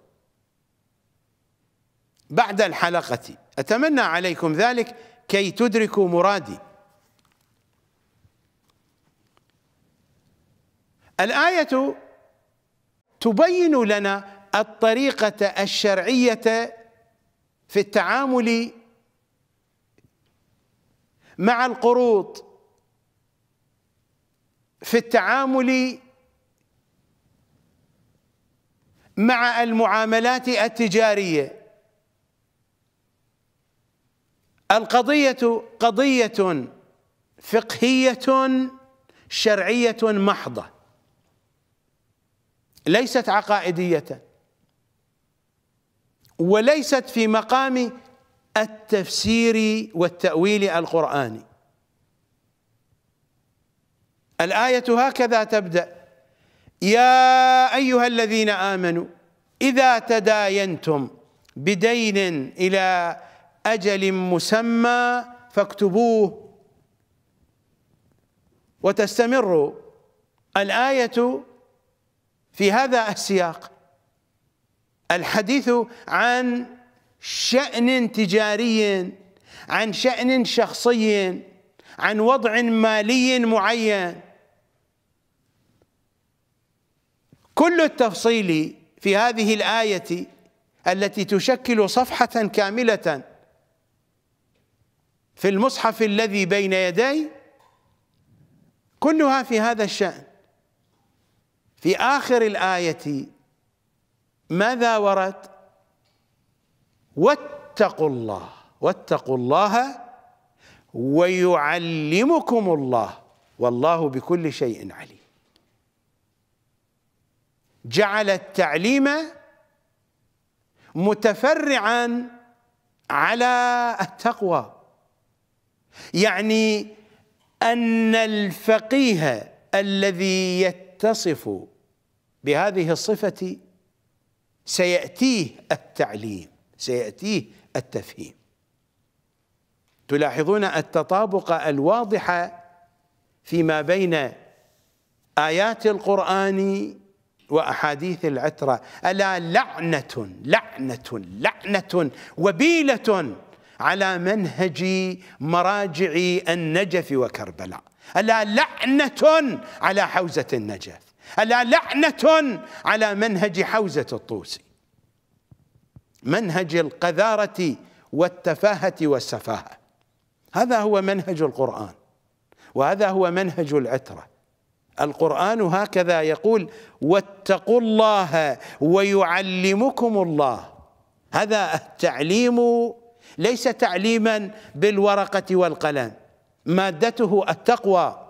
بعد الحلقة أتمنى عليكم ذلك كي تدركوا مرادي الآية تبين لنا الطريقة الشرعية في التعامل مع القروض في التعامل مع المعاملات التجارية القضية قضية فقهية شرعية محضة ليست عقائدية وليست في مقام التفسير والتأويل القرآني الآية هكذا تبدأ يا أيها الذين آمنوا إذا تداينتم بدين إلى أجل مسمى فاكتبوه وتستمر الآية في هذا السياق الحديث عن شأن تجاري عن شأن شخصي عن وضع مالي معين كل التفصيل في هذه الآية التي تشكل صفحة كاملة في المصحف الذي بين يدي كلها في هذا الشأن في آخر الآية ماذا ورد واتقوا الله واتقوا الله ويعلمكم الله والله بكل شيء عليم جعل التعليم متفرعا على التقوى يعني ان الفقيه الذي يتصف بهذه الصفة سيأتيه التعليم سيأتيه التفهيم تلاحظون التطابق الواضح فيما بين آيات القرآن وأحاديث العترة ألا لعنة لعنة لعنة وبيلة على منهج مراجع النجف وكربلاء ألا لعنة على حوزة النجف ألا لعنة على منهج حوزة الطوسي منهج القذارة والتفاهة والسفاهة هذا هو منهج القرآن وهذا هو منهج العترة القرآن هكذا يقول واتقوا الله ويعلمكم الله هذا التعليم ليس تعليما بالورقة والقلم مادته التقوى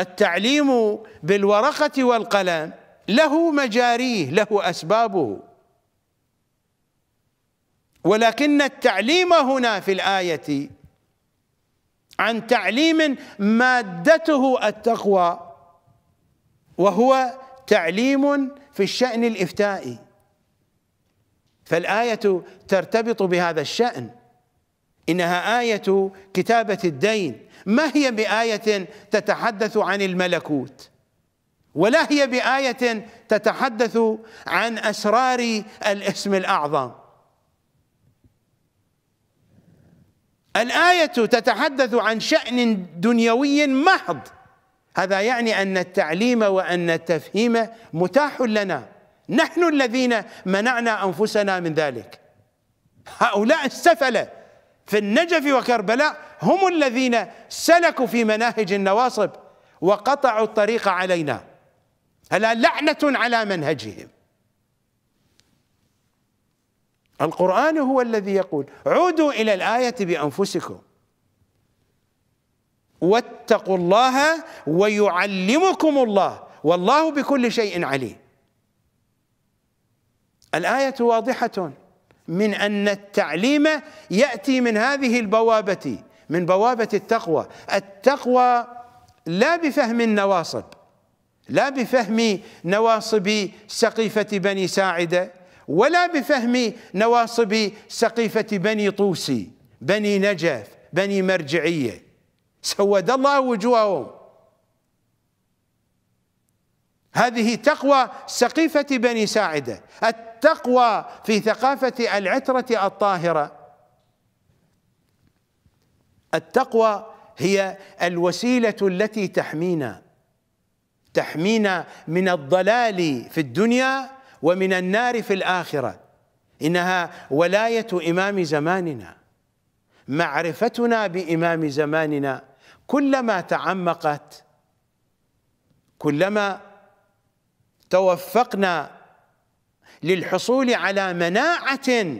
التعليم بالورقة والقلم له مجاريه له أسبابه ولكن التعليم هنا في الآية عن تعليم مادته التقوى وهو تعليم في الشأن الإفتائي فالآية ترتبط بهذا الشأن إنها آية كتابة الدين ما هي بآية تتحدث عن الملكوت ولا هي بآية تتحدث عن أسرار الاسم الأعظم الآية تتحدث عن شأن دنيوي محض هذا يعني أن التعليم وأن التفهيم متاح لنا نحن الذين منعنا أنفسنا من ذلك هؤلاء السفلة في النجف وكربلاء هم الذين سلكوا في مناهج النواصب وقطعوا الطريق علينا ألا لعنة على منهجهم القرآن هو الذي يقول عودوا إلى الآية بأنفسكم واتقوا الله ويعلمكم الله والله بكل شيء عليم الآية واضحة من أن التعليم يأتي من هذه البوابة من بوابة التقوى التقوى لا بفهم النواصب لا بفهم نواصب سقيفة بني ساعدة ولا بفهم نواصب سقيفة بني طوسي بني نجف بني مرجعية سود الله وجوههم هذه تقوى سقيفة بني ساعدة التقوى في ثقافة العترة الطاهرة التقوى هي الوسيلة التي تحمينا تحمينا من الضلال في الدنيا ومن النار في الآخرة إنها ولاية إمام زماننا معرفتنا بإمام زماننا كلما تعمقت كلما توفقنا للحصول على مناعة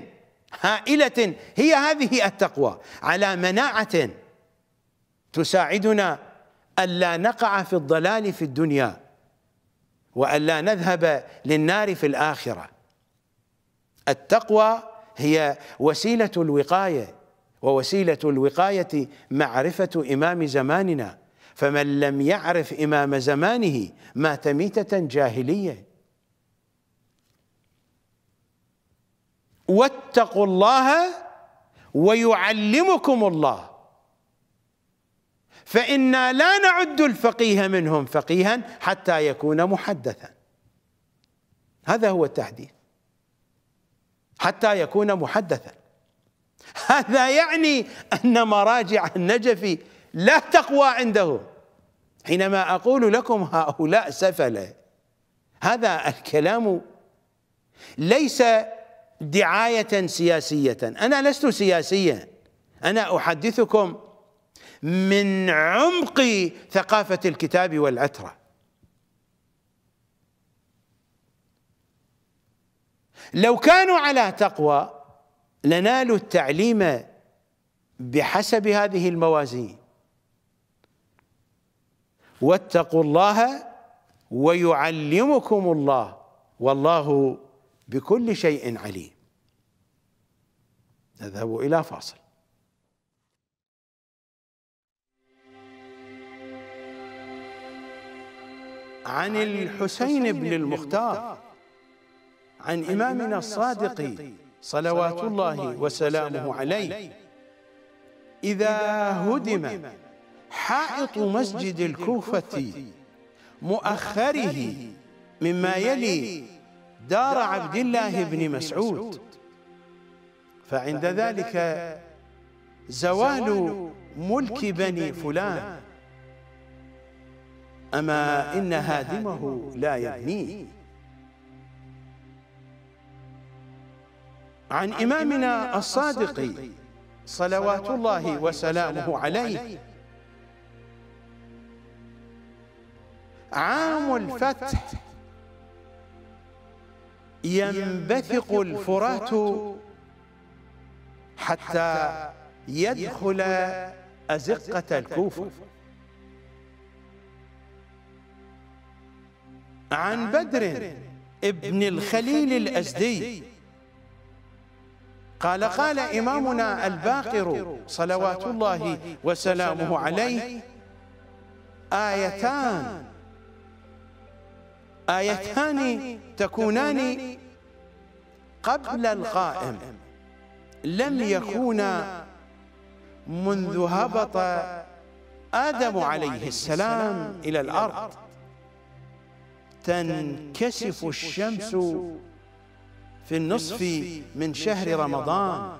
هائلة هي هذه التقوى على مناعة تساعدنا ألا نقع في الضلال في الدنيا وألا نذهب للنار في الآخرة التقوى هي وسيلة الوقاية ووسيلة الوقاية معرفة إمام زماننا فمن لم يعرف إمام زمانه مات ميتة جاهلية واتقوا الله ويعلمكم الله فإنا لا نعد الفقيه منهم فقيها حتى يكون محدثا هذا هو التحديث حتى يكون محدثا هذا يعني أن مراجع النجفي لا تقوى عنده حينما أقول لكم هؤلاء سفلة هذا الكلام ليس دعاية سياسية أنا لست سياسيا أنا أحدثكم من عمق ثقافة الكتاب والعترة لو كانوا على تقوى لنالوا التعليم بحسب هذه الموازين واتقوا الله ويعلمكم الله والله بكل شيء عليم نذهب الى فاصل عن الحسين بن المختار عن إمامنا الصادق صلوات الله وسلامه عليه إذا هدم حائط مسجد الكوفة مؤخره مما يلي دار عبد الله بن مسعود فعند ذلك زوال ملك بني فلان أما إن هادمه لا يبنيه عن إمامنا الصادق صلوات الله وسلامه عليه عام الفتح ينبثق الفرات حتى يدخل أزقة الكوفة عن بدر ابن الخليل الأزدي قال قال إمامنا الباقر صلوات الله وسلامه عليه آيتان آيتان تكونان قبل القائم لم يكونا منذ هبط آدم عليه السلام إلى الأرض تنكسف الشمس في النصف من شهر رمضان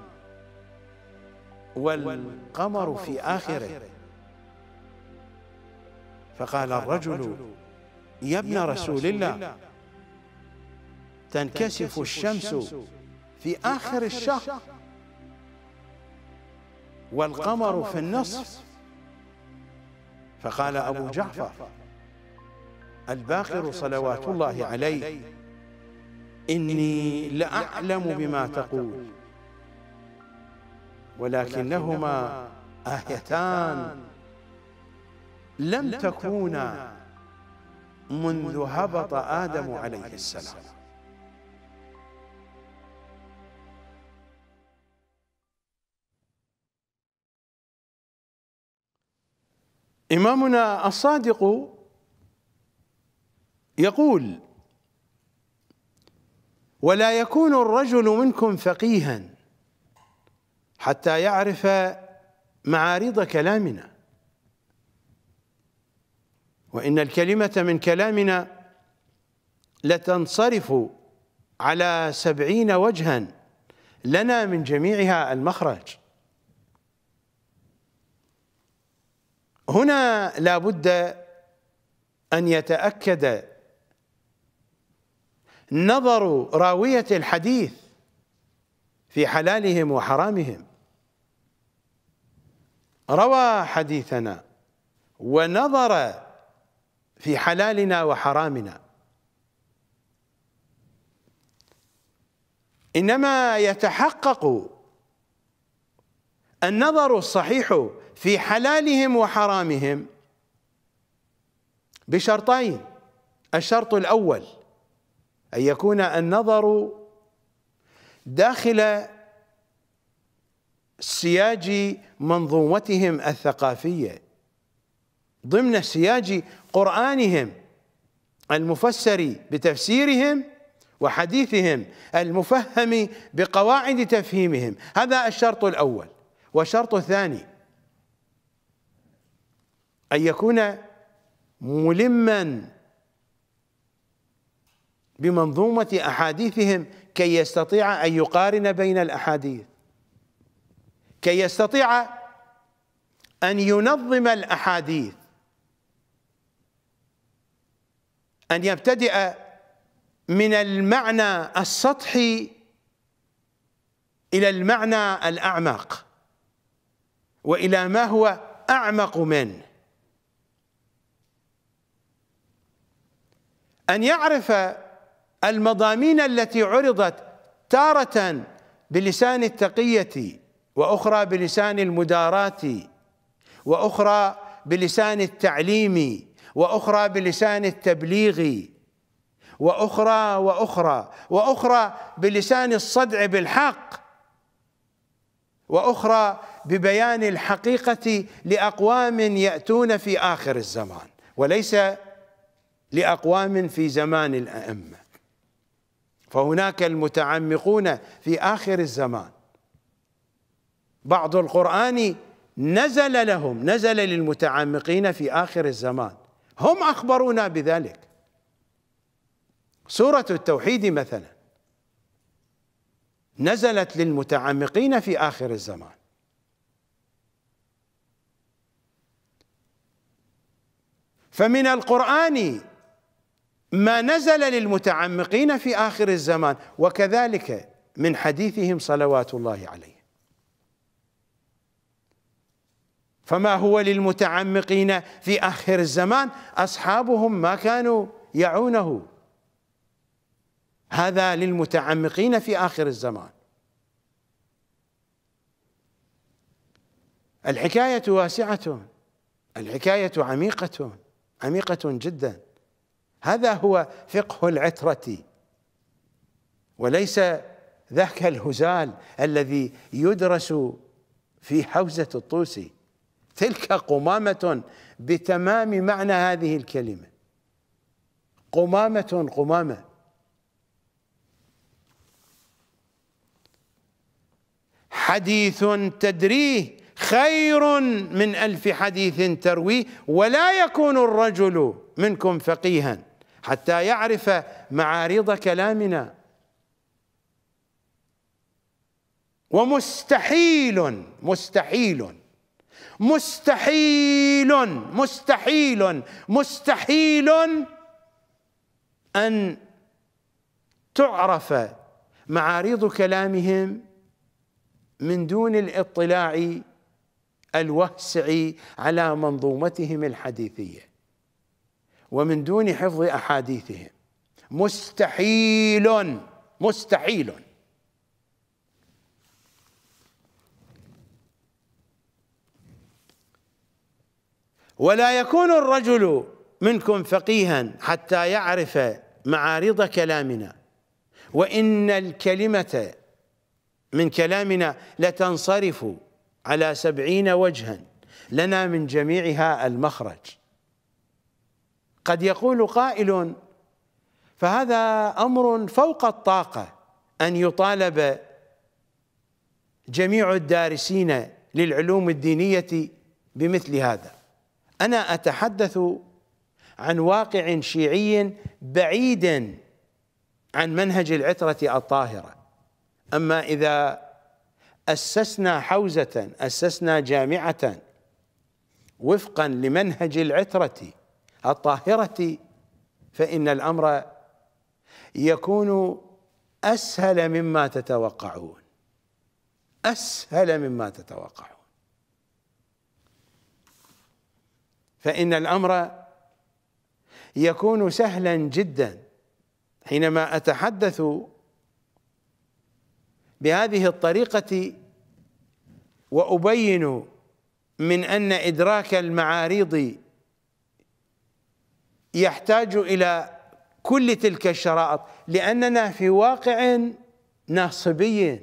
والقمر في آخره فقال الرجل يا ابن رسول الله تنكسف الشمس في آخر الشهر والقمر في النصف فقال أبو جعفر الباقر صلوات الله عليه إني لأعلم بما تقول ولكنهما آيتان لم تكونا منذ هبط آدم عليه السلام إمامنا الصادق يقول ولا يكون الرجل منكم فقيها حتى يعرف معارض كلامنا وإن الكلمة من كلامنا لتنصرف على سبعين وجها لنا من جميعها المخرج هنا لا بد أن يتأكد نظر راوية الحديث في حلالهم وحرامهم روى حديثنا ونظر في حلالنا وحرامنا انما يتحقق النظر الصحيح في حلالهم وحرامهم بشرطين الشرط الاول ان يكون النظر داخل سياج منظومتهم الثقافيه ضمن سياج قرآنهم المفسر بتفسيرهم وحديثهم المفهم بقواعد تفهيمهم هذا الشرط الأول والشرط الثاني أن يكون ملما بمنظومة أحاديثهم كي يستطيع أن يقارن بين الأحاديث كي يستطيع أن ينظم الأحاديث أن يبتدئ من المعنى السطحي إلى المعنى الأعمق وإلى ما هو أعمق منه أن يعرف المضامين التي عرضت تارة بلسان التقية وأخرى بلسان المداراة وأخرى بلسان التعليم واخرى بلسان التبليغ واخرى واخرى واخرى بلسان الصدع بالحق واخرى ببيان الحقيقه لاقوام ياتون في اخر الزمان وليس لاقوام في زمان الائمه فهناك المتعمقون في اخر الزمان بعض القران نزل لهم نزل للمتعمقين في اخر الزمان هم أخبرونا بذلك سورة التوحيد مثلا نزلت للمتعمقين في آخر الزمان فمن القرآن ما نزل للمتعمقين في آخر الزمان وكذلك من حديثهم صلوات الله عليه فما هو للمتعمقين في آخر الزمان أصحابهم ما كانوا يعونه هذا للمتعمقين في آخر الزمان الحكاية واسعة الحكاية عميقة عميقة جدا هذا هو فقه العترة وليس ذاك الهزال الذي يدرس في حوزة الطوسي تلك قمامة بتمام معنى هذه الكلمة قمامة قمامة حديث تدريه خير من ألف حديث ترويه ولا يكون الرجل منكم فقيها حتى يعرف معارض كلامنا ومستحيل مستحيل مستحيل مستحيل مستحيل أن تعرف معارض كلامهم من دون الاطلاع الواسع على منظومتهم الحديثيه ومن دون حفظ احاديثهم مستحيل مستحيل ولا يكون الرجل منكم فقيها حتى يعرف معارض كلامنا وإن الكلمة من كلامنا لتنصرف على سبعين وجها لنا من جميعها المخرج قد يقول قائل فهذا أمر فوق الطاقة أن يطالب جميع الدارسين للعلوم الدينية بمثل هذا انا اتحدث عن واقع شيعي بعيد عن منهج العتره الطاهره اما اذا اسسنا حوزه اسسنا جامعه وفقا لمنهج العتره الطاهره فان الامر يكون اسهل مما تتوقعون اسهل مما تتوقعون فإن الأمر يكون سهلا جدا حينما أتحدث بهذه الطريقة وأبين من أن إدراك المعاريض يحتاج إلى كل تلك الشرائط لأننا في واقع ناصبي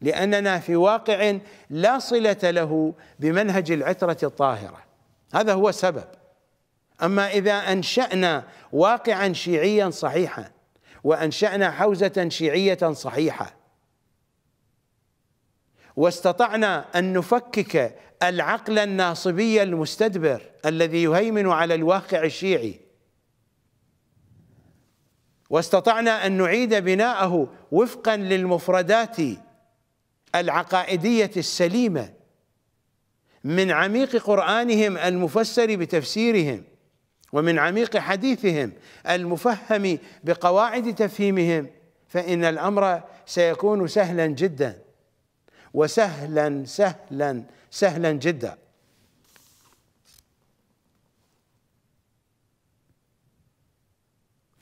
لأننا في واقع لا صلة له بمنهج العترة الطاهرة هذا هو السبب أما إذا أنشأنا واقعا شيعيا صحيحا وأنشأنا حوزة شيعية صحيحة واستطعنا أن نفكك العقل الناصبي المستدبر الذي يهيمن على الواقع الشيعي واستطعنا أن نعيد بناءه وفقا للمفردات العقائدية السليمة من عميق قرآنهم المفسر بتفسيرهم ومن عميق حديثهم المفهم بقواعد تفهيمهم فإن الأمر سيكون سهلا جدا وسهلا سهلا سهلا جدا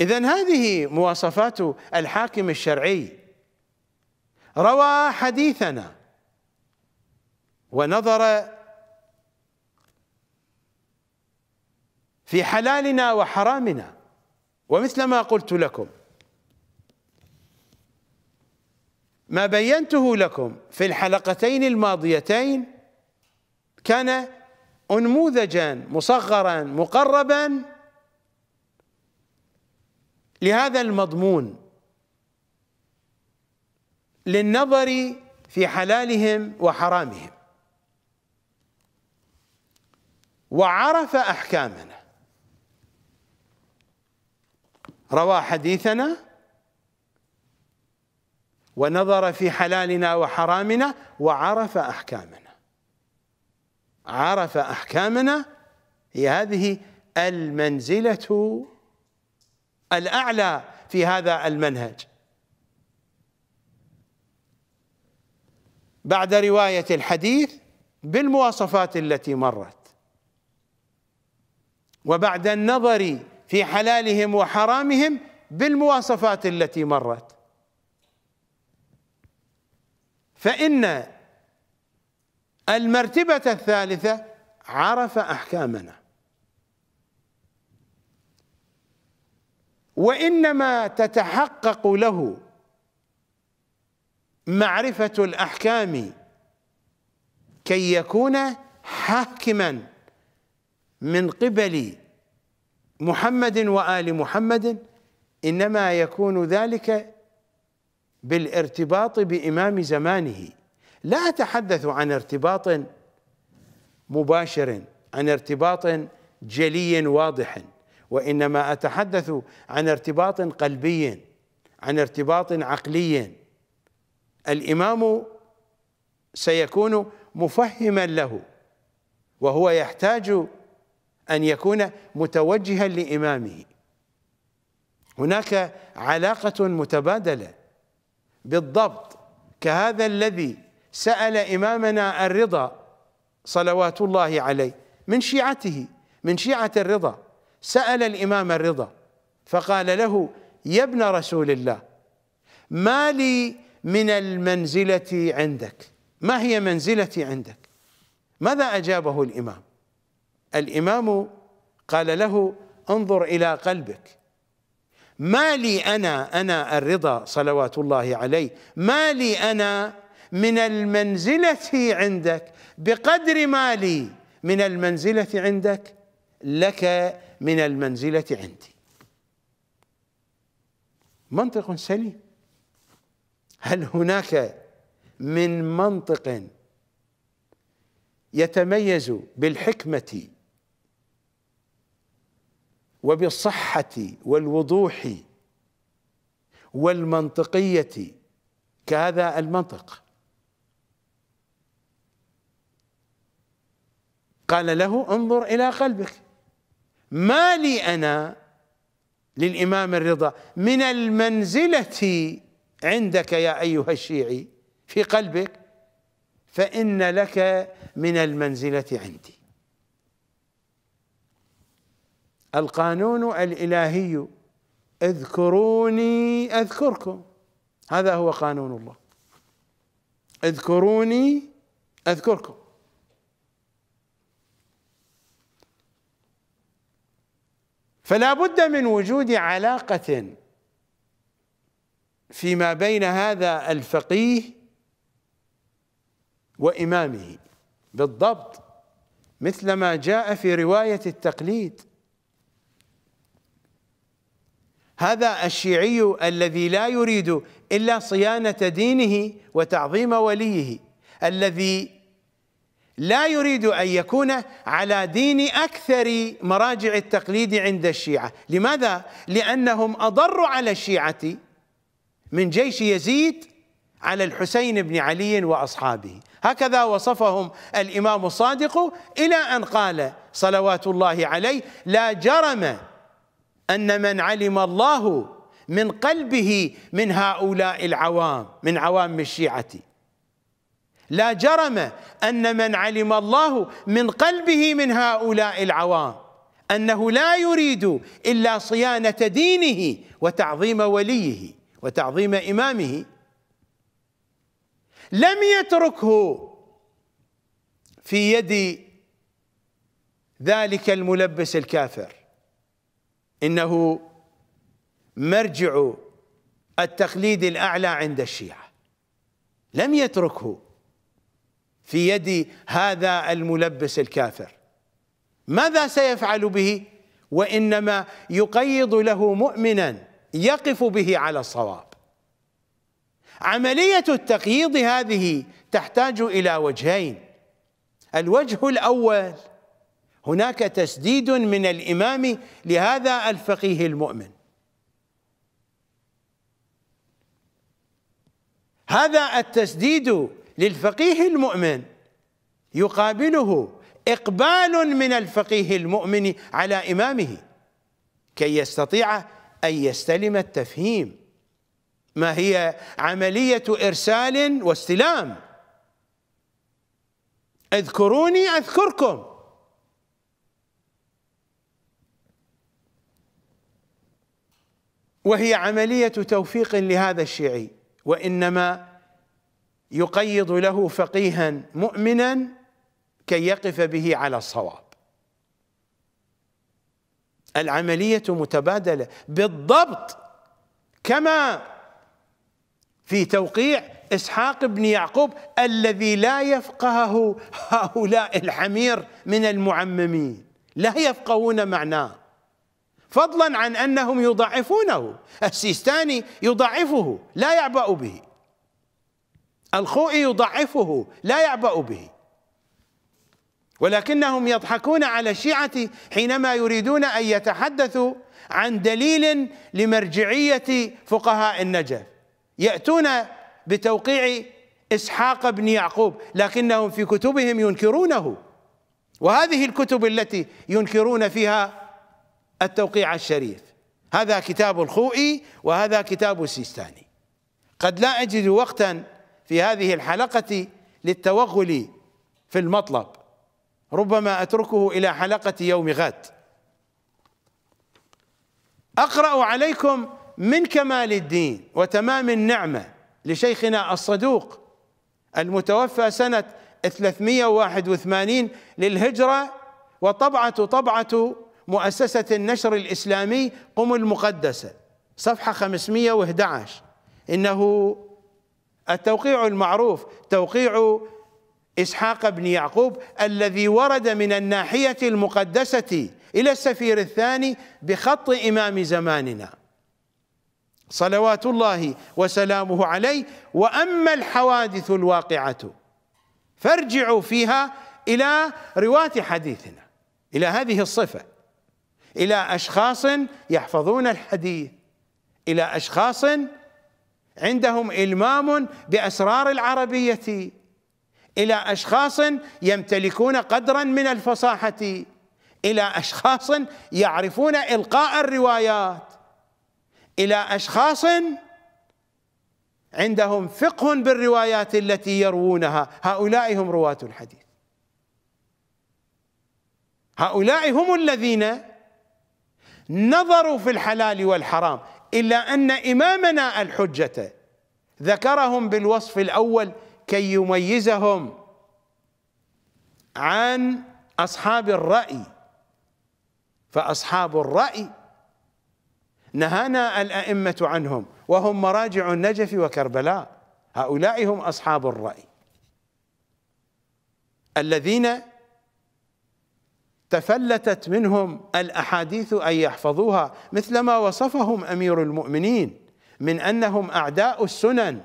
إذا هذه مواصفات الحاكم الشرعي روى حديثنا ونظر في حلالنا وحرامنا ومثل ما قلت لكم ما بينته لكم في الحلقتين الماضيتين كان انموذجا مصغرا مقربا لهذا المضمون للنظر في حلالهم وحرامهم وعرف احكامنا روى حديثنا ونظر في حلالنا وحرامنا وعرف احكامنا عرف احكامنا هي هذه المنزله الاعلى في هذا المنهج بعد روايه الحديث بالمواصفات التي مرت وبعد النظر في حلالهم وحرامهم بالمواصفات التي مرت فإن المرتبة الثالثة عرف أحكامنا وإنما تتحقق له معرفة الأحكام كي يكون حاكما من قبل محمد وآل محمد إنما يكون ذلك بالارتباط بإمام زمانه لا أتحدث عن ارتباط مباشر عن ارتباط جلي واضح وإنما أتحدث عن ارتباط قلبي عن ارتباط عقلي الإمام سيكون مفهما له وهو يحتاج أن يكون متوجها لإمامه هناك علاقة متبادلة بالضبط كهذا الذي سأل إمامنا الرضا صلوات الله عليه من شيعته من شيعة الرضا سأل الإمام الرضا فقال له يا ابن رسول الله ما لي من المنزلة عندك ما هي منزلتي عندك ماذا أجابه الإمام الإمام قال له انظر إلى قلبك ما لي أنا أنا الرضا صلوات الله عليه ما لي أنا من المنزلة عندك بقدر ما لي من المنزلة عندك لك من المنزلة عندي منطق سليم هل هناك من منطق يتميز بالحكمة وبالصحة والوضوح والمنطقية كهذا المنطق قال له انظر إلى قلبك ما لي أنا للإمام الرضا من المنزلة عندك يا أيها الشيعي في قلبك فإن لك من المنزلة عندي القانون الالهي اذكروني اذكركم هذا هو قانون الله اذكروني اذكركم فلا بد من وجود علاقه فيما بين هذا الفقيه وامامه بالضبط مثل ما جاء في روايه التقليد هذا الشيعي الذي لا يريد إلا صيانة دينه وتعظيم وليه الذي لا يريد أن يكون على دين أكثر مراجع التقليد عند الشيعة لماذا؟ لأنهم أضروا على الشيعة من جيش يزيد على الحسين بن علي وأصحابه هكذا وصفهم الإمام الصادق إلى أن قال صلوات الله عليه لا جرم أن من علم الله من قلبه من هؤلاء العوام من عوام الشيعة لا جرم أن من علم الله من قلبه من هؤلاء العوام أنه لا يريد إلا صيانة دينه وتعظيم وليه وتعظيم إمامه لم يتركه في يد ذلك الملبس الكافر إنه مرجع التقليد الأعلى عند الشيعة لم يتركه في يد هذا الملبس الكافر ماذا سيفعل به وإنما يقيض له مؤمنا يقف به على الصواب عملية التقييض هذه تحتاج إلى وجهين الوجه الأول هناك تسديد من الإمام لهذا الفقيه المؤمن هذا التسديد للفقيه المؤمن يقابله إقبال من الفقيه المؤمن على إمامه كي يستطيع أن يستلم التفهيم ما هي عملية إرسال واستلام اذكروني أذكركم وهي عملية توفيق لهذا الشيعي وإنما يقيض له فقيها مؤمنا كي يقف به على الصواب العملية متبادلة بالضبط كما في توقيع إسحاق بن يعقوب الذي لا يفقهه هؤلاء الحمير من المعممين لا يفقهون معناه فضلا عن انهم يضعفونه السيستاني يضعفه لا يعبأ به الخوئي يضعفه لا يعبأ به ولكنهم يضحكون على الشيعة حينما يريدون أن يتحدثوا عن دليل لمرجعية فقهاء النجف يأتون بتوقيع إسحاق بن يعقوب لكنهم في كتبهم ينكرونه وهذه الكتب التي ينكرون فيها التوقيع الشريف هذا كتاب الخوئي وهذا كتاب السيستاني قد لا أجد وقتا في هذه الحلقة للتوغل في المطلب ربما أتركه إلى حلقة يوم غد أقرأ عليكم من كمال الدين وتمام النعمة لشيخنا الصدوق المتوفى سنة 381 للهجرة وطبعة طبعة مؤسسة النشر الإسلامي قم المقدسة صفحة 511 إنه التوقيع المعروف توقيع إسحاق بن يعقوب الذي ورد من الناحية المقدسة إلى السفير الثاني بخط إمام زماننا صلوات الله وسلامه عليه وأما الحوادث الواقعة فارجعوا فيها إلى رواة حديثنا إلى هذه الصفة إلى أشخاص يحفظون الحديث إلى أشخاص عندهم إلمام بأسرار العربية إلى أشخاص يمتلكون قدرا من الفصاحة إلى أشخاص يعرفون إلقاء الروايات إلى أشخاص عندهم فقه بالروايات التي يروونها هؤلاء هم رواة الحديث هؤلاء هم الذين نظروا في الحلال والحرام إلا أن إمامنا الحجة ذكرهم بالوصف الأول كي يميزهم عن أصحاب الرأي فأصحاب الرأي نهانا الأئمة عنهم وهم مراجع النجف وكربلاء هؤلاء هم أصحاب الرأي الذين تفلتت منهم الاحاديث ان يحفظوها مثلما وصفهم امير المؤمنين من انهم اعداء السنن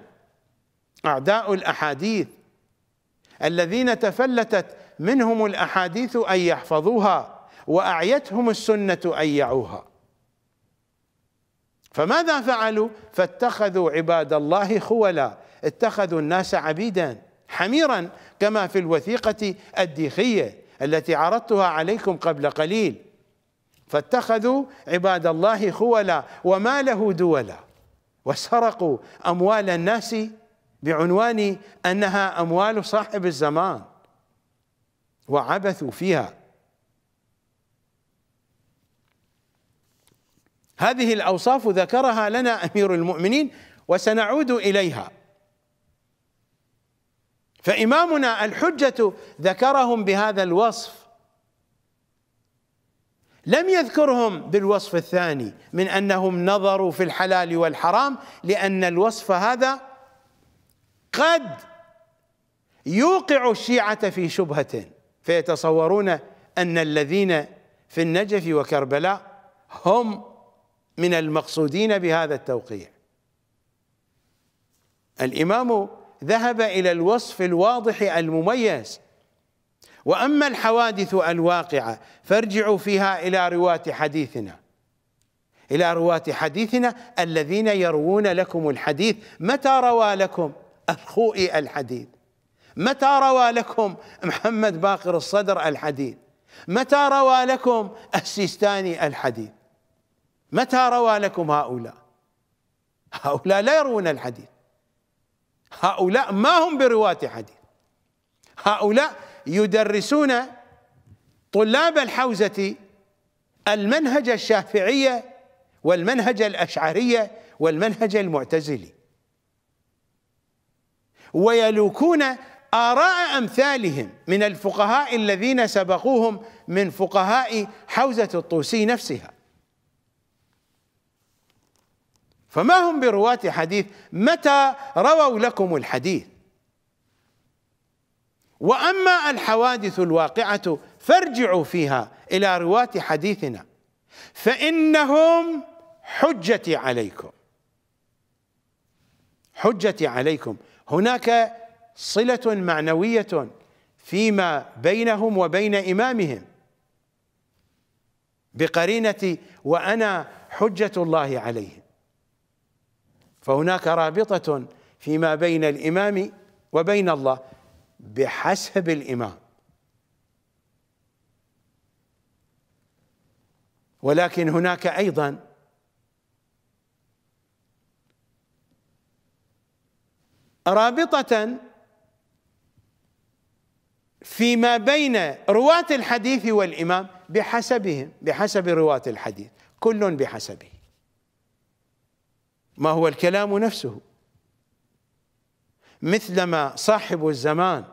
اعداء الاحاديث الذين تفلتت منهم الاحاديث ان يحفظوها واعيتهم السنه ان يعوها فماذا فعلوا فاتخذوا عباد الله خولا اتخذوا الناس عبيدا حميرا كما في الوثيقه الديخيه التي عرضتها عليكم قبل قليل فاتخذوا عباد الله خولا وما له دولا وسرقوا أموال الناس بعنوان أنها أموال صاحب الزمان وعبثوا فيها هذه الأوصاف ذكرها لنا أمير المؤمنين وسنعود إليها فإمامنا الحجة ذكرهم بهذا الوصف لم يذكرهم بالوصف الثاني من أنهم نظروا في الحلال والحرام لأن الوصف هذا قد يوقع الشيعة في شبهة فيتصورون أن الذين في النجف وكربلاء هم من المقصودين بهذا التوقيع الإمام ذهب إلى الوصف الواضح المميز وأما الحوادث الواقعة فارجعوا فيها إلى رواة حديثنا إلى رواة حديثنا الذين يروون لكم الحديث متى روى لكم الخوئي الحديث متى روى لكم محمد باقر الصدر الحديث متى روى لكم السيستاني الحديث متى روى لكم هؤلاء هؤلاء لا يروون الحديث هؤلاء ما هم برواة حديث هؤلاء يدرسون طلاب الحوزة المنهج الشافعية والمنهج الأشعرية والمنهج المعتزلي ويلوكون آراء أمثالهم من الفقهاء الذين سبقوهم من فقهاء حوزة الطوسي نفسها فما هم برواة حديث متى رووا لكم الحديث واما الحوادث الواقعه فارجعوا فيها الى رواه حديثنا فانهم حجتي عليكم حجتي عليكم هناك صله معنويه فيما بينهم وبين امامهم بقرينه وانا حجه الله عليهم فهناك رابطة فيما بين الإمام وبين الله بحسب الإمام ولكن هناك أيضا رابطة فيما بين رواة الحديث والإمام بحسبهم بحسب رواة الحديث كل بحسبه ما هو الكلام نفسه مثلما صاحب الزمان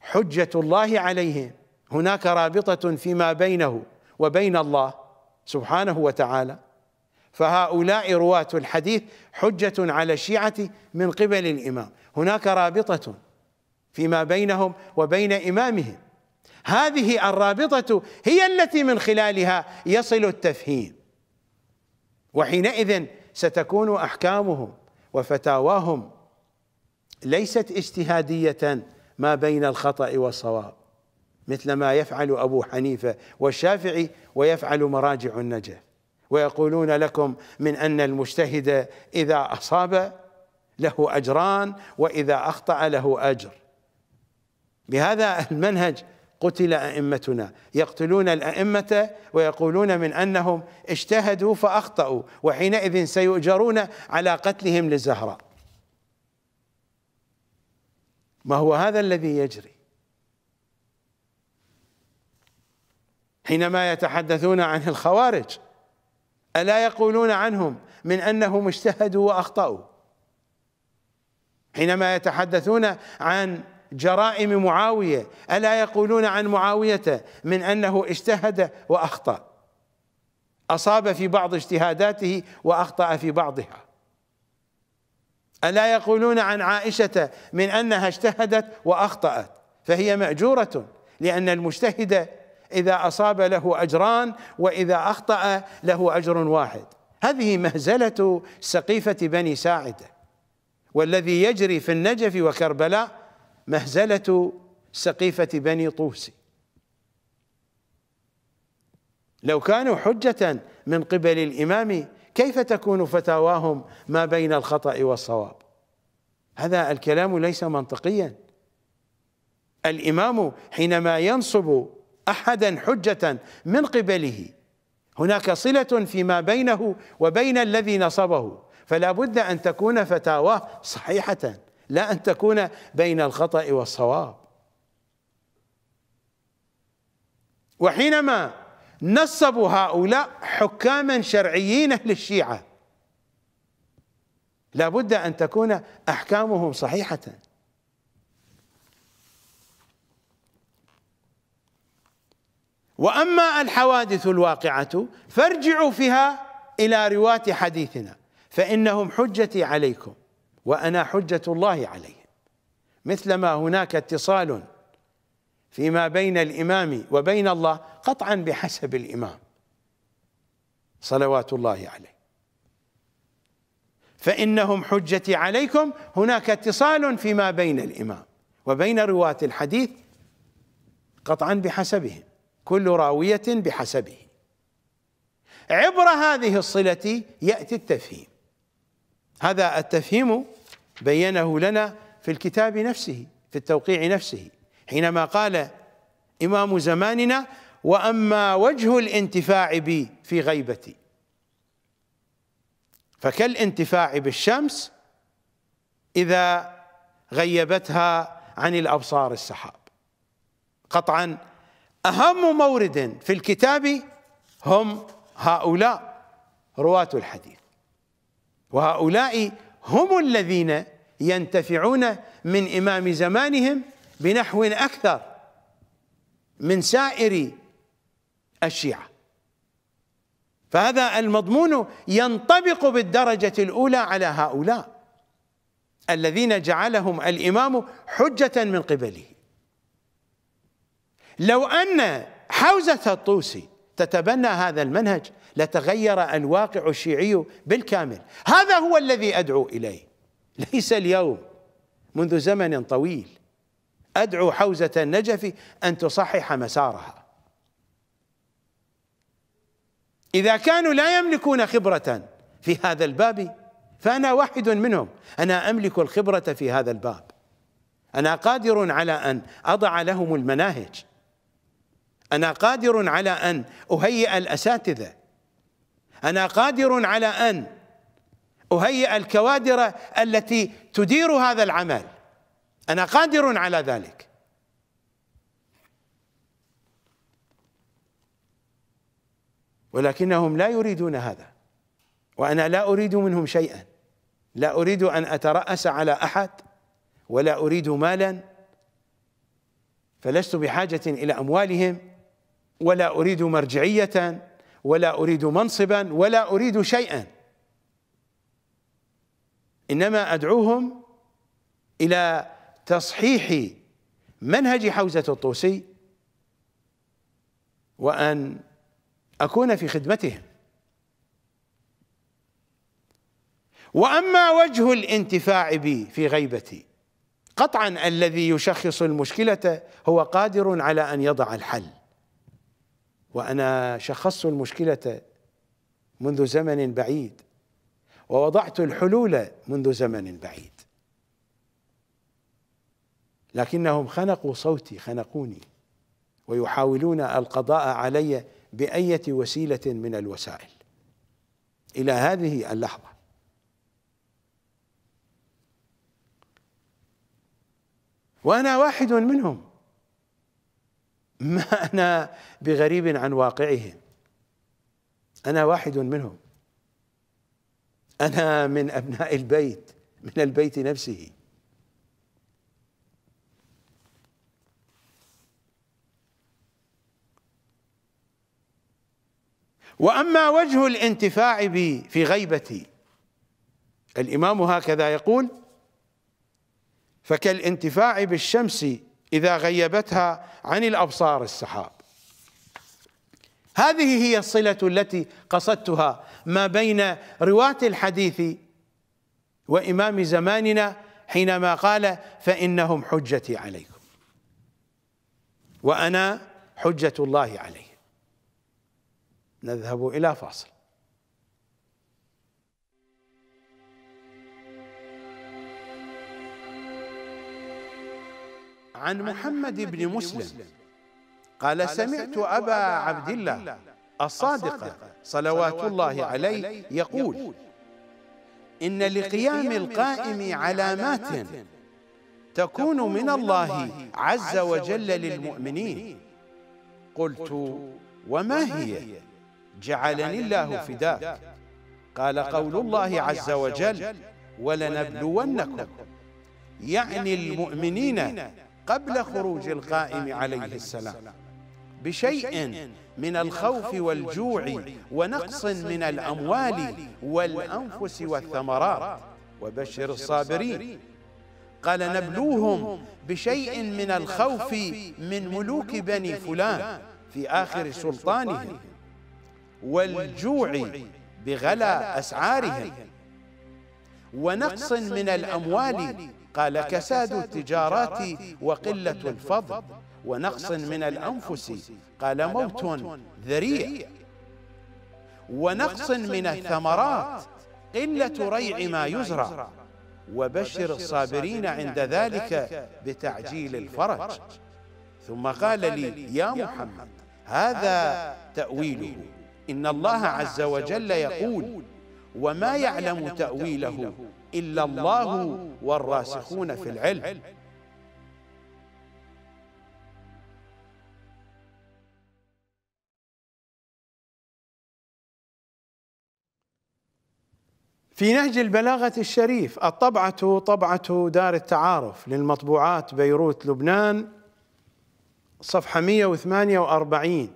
حجة الله عليهم هناك رابطة فيما بينه وبين الله سبحانه وتعالى فهؤلاء رواة الحديث حجة على الشيعة من قبل الإمام هناك رابطة فيما بينهم وبين إمامهم هذه الرابطة هي التي من خلالها يصل التفهيم وحينئذ ستكون احكامهم وفتاواهم ليست اجتهاديه ما بين الخطا والصواب مثل ما يفعل ابو حنيفه والشافعي ويفعل مراجع النجف ويقولون لكم من ان المجتهد اذا اصاب له اجران واذا اخطا له اجر بهذا المنهج قتل أئمتنا يقتلون الأئمة ويقولون من أنهم اجتهدوا فأخطأوا وحينئذ سيؤجرون على قتلهم للزهراء ما هو هذا الذي يجري حينما يتحدثون عن الخوارج ألا يقولون عنهم من أنهم اجتهدوا وأخطأوا حينما يتحدثون عن جرائم معاوية ألا يقولون عن معاوية من أنه اجتهد وأخطأ أصاب في بعض اجتهاداته وأخطأ في بعضها ألا يقولون عن عائشة من أنها اجتهدت وأخطأت فهي مأجورة لأن المجتهد إذا أصاب له أجران وإذا أخطأ له أجر واحد هذه مهزلة سقيفة بني ساعدة والذي يجري في النجف وكربلاء مهزله سقيفه بني طوس لو كانوا حجه من قبل الامام كيف تكون فتاواهم ما بين الخطا والصواب هذا الكلام ليس منطقيا الامام حينما ينصب احدا حجه من قبله هناك صله فيما بينه وبين الذي نصبه فلا بد ان تكون فتاواه صحيحه لا أن تكون بين الخطأ والصواب وحينما نصبوا هؤلاء حكاما شرعيين أهل الشيعة لابد أن تكون أحكامهم صحيحة وأما الحوادث الواقعة فارجعوا فيها إلى رواة حديثنا فإنهم حجتي عليكم وأنا حجة الله عليهم مثلما هناك اتصال فيما بين الإمام وبين الله قطعا بحسب الإمام صلوات الله عليه فإنهم حجتي عليكم هناك اتصال فيما بين الإمام وبين رواة الحديث قطعا بحسبهم كل راوية بحسبه عبر هذه الصلة يأتي التفهيم هذا التفهيم بينه لنا في الكتاب نفسه في التوقيع نفسه حينما قال إمام زماننا وأما وجه الانتفاع بي في غيبتي فكالانتفاع بالشمس إذا غيبتها عن الأبصار السحاب قطعا أهم مورد في الكتاب هم هؤلاء رواة الحديث وهؤلاء هم الذين ينتفعون من إمام زمانهم بنحو أكثر من سائر الشيعة فهذا المضمون ينطبق بالدرجة الأولى على هؤلاء الذين جعلهم الإمام حجة من قبله لو أن حوزة الطوسي تتبنى هذا المنهج لتغير الواقع الشيعي بالكامل هذا هو الذي أدعو إليه ليس اليوم منذ زمن طويل أدعو حوزة النجف أن تصحح مسارها إذا كانوا لا يملكون خبرة في هذا الباب فأنا واحد منهم أنا أملك الخبرة في هذا الباب أنا قادر على أن أضع لهم المناهج أنا قادر على أن أهيئ الأساتذة أنا قادر على أن أهيئ الكوادر التي تدير هذا العمل أنا قادر على ذلك ولكنهم لا يريدون هذا وأنا لا أريد منهم شيئا لا أريد أن أترأس على أحد ولا أريد مالا فلست بحاجة إلى أموالهم ولا اريد مرجعيه ولا اريد منصبا ولا اريد شيئا انما ادعوهم الى تصحيح منهج حوزه الطوسي وان اكون في خدمتهم واما وجه الانتفاع بي في غيبتي قطعا الذي يشخص المشكله هو قادر على ان يضع الحل وأنا شخصت المشكلة منذ زمن بعيد ووضعت الحلول منذ زمن بعيد لكنهم خنقوا صوتي خنقوني ويحاولون القضاء علي بأية وسيلة من الوسائل إلى هذه اللحظة وأنا واحد منهم ما أنا بغريب عن واقعهم أنا واحد منهم أنا من أبناء البيت من البيت نفسه واما وجه الانتفاع بي في غيبتي الامام هكذا يقول فكالانتفاع بالشمس إذا غيبتها عن الأبصار السحاب هذه هي الصلة التي قصدتها ما بين رواة الحديث وإمام زماننا حينما قال فإنهم حجتي عليكم وأنا حجة الله عليه نذهب إلى فاصل عن محمد بن مسلم قال سمعت أبا عبد الله الصادق صلوات الله عليه يقول إن لقيام القائم علامات تكون من الله عز وجل للمؤمنين قلت وما هي جعلني الله فداك قال قول الله عز وجل ولنبلونكم يعني, يعني المؤمنين قبل خروج القائم عليه السلام بشيء من الخوف والجوع ونقص من الأموال والأنفس والثمرات وبشر الصابرين قال نبلوهم بشيء من الخوف من ملوك بني فلان في آخر سلطانهم والجوع بغلا أسعارهم ونقص من الأموال قال كساد التجارات وقلة الفضل ونقص من الأنفس قال موت ذريع ونقص من الثمرات قلة ريع ما يزرع وبشر الصابرين عند ذلك بتعجيل الفرج ثم قال لي يا محمد هذا تأويله إن الله عز وجل يقول وما يعلم تأويله إلا الله والراسخون في العلم في نهج البلاغة الشريف الطبعة طبعة دار التعارف للمطبوعات بيروت لبنان صفحة 148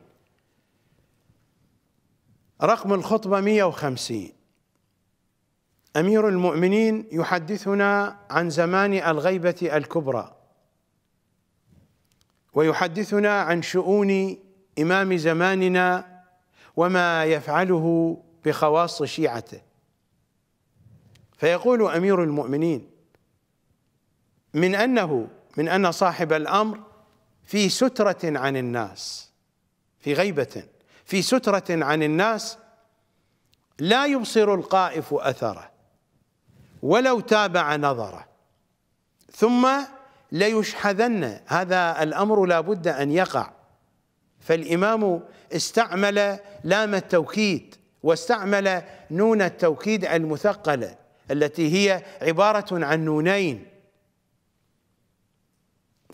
رقم الخطبة 150 امير المؤمنين يحدثنا عن زمان الغيبه الكبرى ويحدثنا عن شؤون امام زماننا وما يفعله بخواص شيعته فيقول امير المؤمنين من انه من ان صاحب الامر في ستره عن الناس في غيبه في ستره عن الناس لا يبصر القائف اثره ولو تابع نظره ثم ليشحذن هذا الأمر لا بد أن يقع فالإمام استعمل لام التوكيد واستعمل نون التوكيد المثقلة التي هي عبارة عن نونين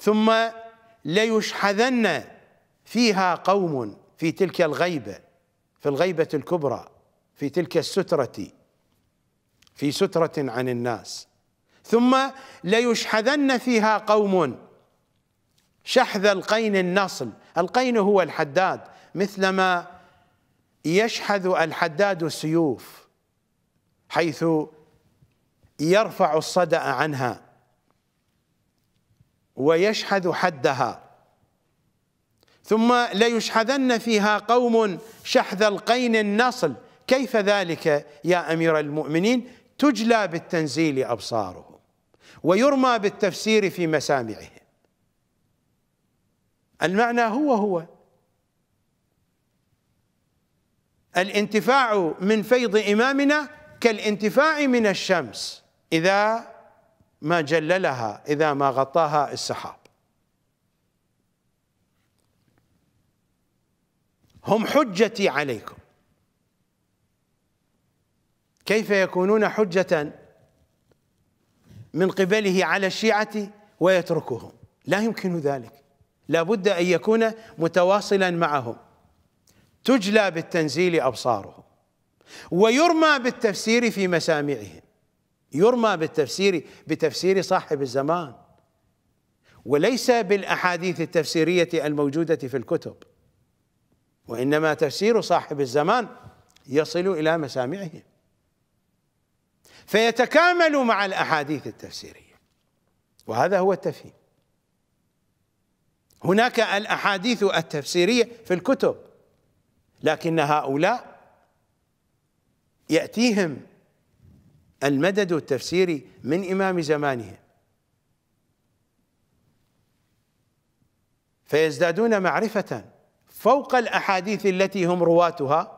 ثم ليشحذن فيها قوم في تلك الغيبة في الغيبة الكبرى في تلك السترة في سترة عن الناس ثم ليشحذن فيها قوم شحذ القين النصل القين هو الحداد مثلما يشحذ الحداد السيوف حيث يرفع الصدأ عنها ويشحذ حدها ثم ليشحذن فيها قوم شحذ القين النصل كيف ذلك يا امير المؤمنين تجلى بالتنزيل أبصارهم ويرمى بالتفسير في مسامعهم المعنى هو هو الانتفاع من فيض إمامنا كالانتفاع من الشمس إذا ما جللها إذا ما غطاها السحاب هم حجتي عليكم كيف يكونون حجة من قبله على الشيعة ويتركهم لا يمكن ذلك لا بد أن يكون متواصلا معهم تجلى بالتنزيل أبصاره ويرمى بالتفسير في مسامعهم يرمى بالتفسير بتفسير صاحب الزمان وليس بالأحاديث التفسيرية الموجودة في الكتب وإنما تفسير صاحب الزمان يصل إلى مسامعهم فيتكامل مع الأحاديث التفسيرية وهذا هو التفهيم هناك الأحاديث التفسيرية في الكتب لكن هؤلاء يأتيهم المدد التفسيري من إمام زمانهم فيزدادون معرفة فوق الأحاديث التي هم رواتها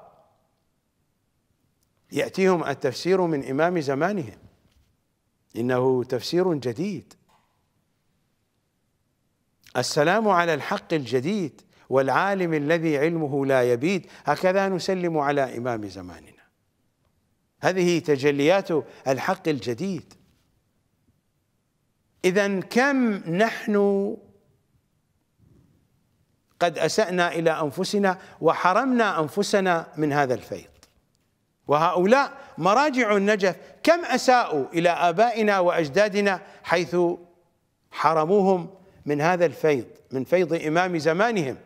يأتيهم التفسير من إمام زمانهم إنه تفسير جديد السلام على الحق الجديد والعالم الذي علمه لا يبيد هكذا نسلم على إمام زماننا هذه تجليات الحق الجديد إذا كم نحن قد أسأنا إلى أنفسنا وحرمنا أنفسنا من هذا الفيض وهؤلاء مراجع النجف كم اساءوا الى ابائنا واجدادنا حيث حرموهم من هذا الفيض من فيض امام زمانهم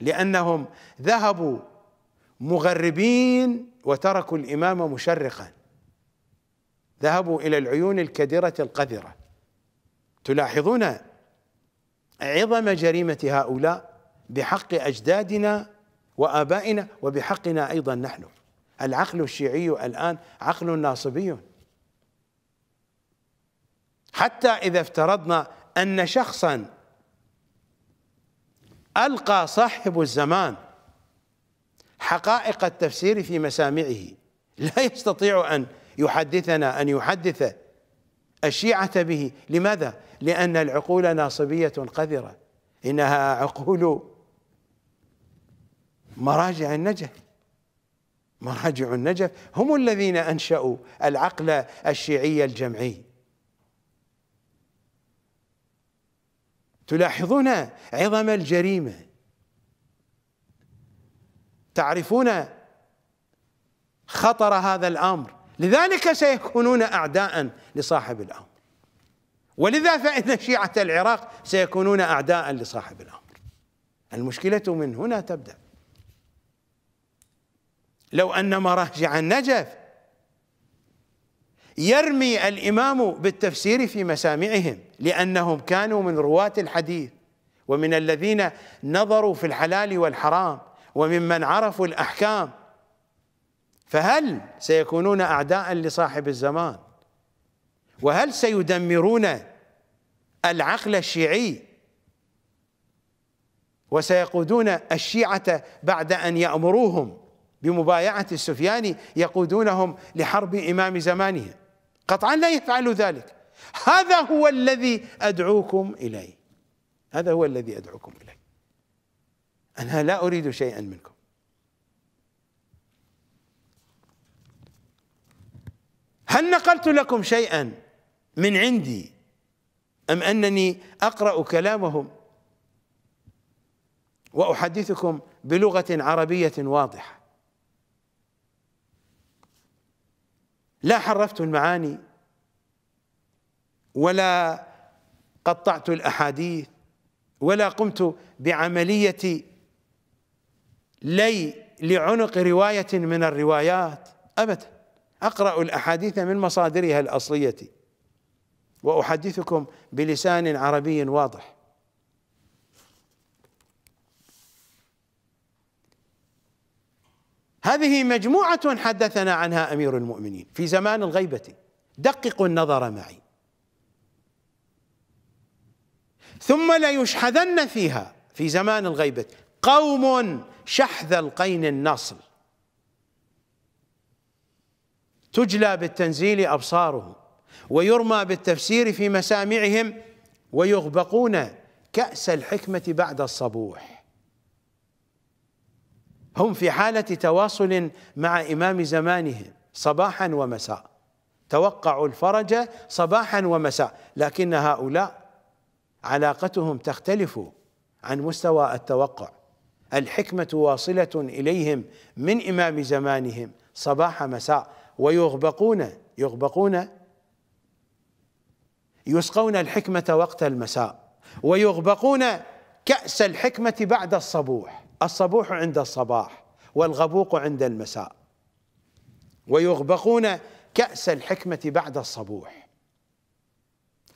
لانهم ذهبوا مغربين وتركوا الامام مشرقا ذهبوا الى العيون الكدره القذره تلاحظون عظم جريمه هؤلاء بحق اجدادنا وابائنا وبحقنا ايضا نحن العقل الشيعي الآن عقل ناصبي حتى إذا افترضنا أن شخصا ألقى صاحب الزمان حقائق التفسير في مسامعه لا يستطيع أن يحدثنا أن يحدث الشيعة به لماذا؟ لأن العقول ناصبية قذرة إنها عقول مراجع النجف مراجع النجف هم الذين انشأوا العقل الشيعي الجمعي تلاحظون عظم الجريمه تعرفون خطر هذا الامر لذلك سيكونون اعداء لصاحب الامر ولذا فان شيعه العراق سيكونون اعداء لصاحب الامر المشكله من هنا تبدا لو أن مراجع النجف يرمي الإمام بالتفسير في مسامعهم لأنهم كانوا من رواة الحديث ومن الذين نظروا في الحلال والحرام وممن عرفوا الأحكام فهل سيكونون أعداء لصاحب الزمان وهل سيدمرون العقل الشيعي وسيقودون الشيعة بعد أن يأمروهم بمبايعة السفياني يقودونهم لحرب إمام زمانهم قطعا لا يفعل ذلك هذا هو الذي أدعوكم إليه هذا هو الذي أدعوكم إليه أنا لا أريد شيئا منكم هل نقلت لكم شيئا من عندي أم أنني أقرأ كلامهم وأحدثكم بلغة عربية واضحة لا حرفت المعاني ولا قطعت الاحاديث ولا قمت بعمليه لي لعنق روايه من الروايات ابدا اقرا الاحاديث من مصادرها الاصليه واحدثكم بلسان عربي واضح هذه مجموعة حدثنا عنها أمير المؤمنين في زمان الغيبة دققوا النظر معي ثم ليشحذن فيها في زمان الغيبة قوم شحذ القين النصل تجلى بالتنزيل أبصارهم ويرمى بالتفسير في مسامعهم ويغبقون كأس الحكمة بعد الصبوح هم في حالة تواصل مع إمام زمانهم صباحا ومساء توقعوا الفرج صباحا ومساء لكن هؤلاء علاقتهم تختلف عن مستوى التوقع الحكمة واصلة إليهم من إمام زمانهم صباح مساء ويغبقون يغبقون يسقون الحكمة وقت المساء ويغبقون كأس الحكمة بعد الصبوح الصبوح عند الصباح والغبوق عند المساء ويغبقون كأس الحكمة بعد الصبوح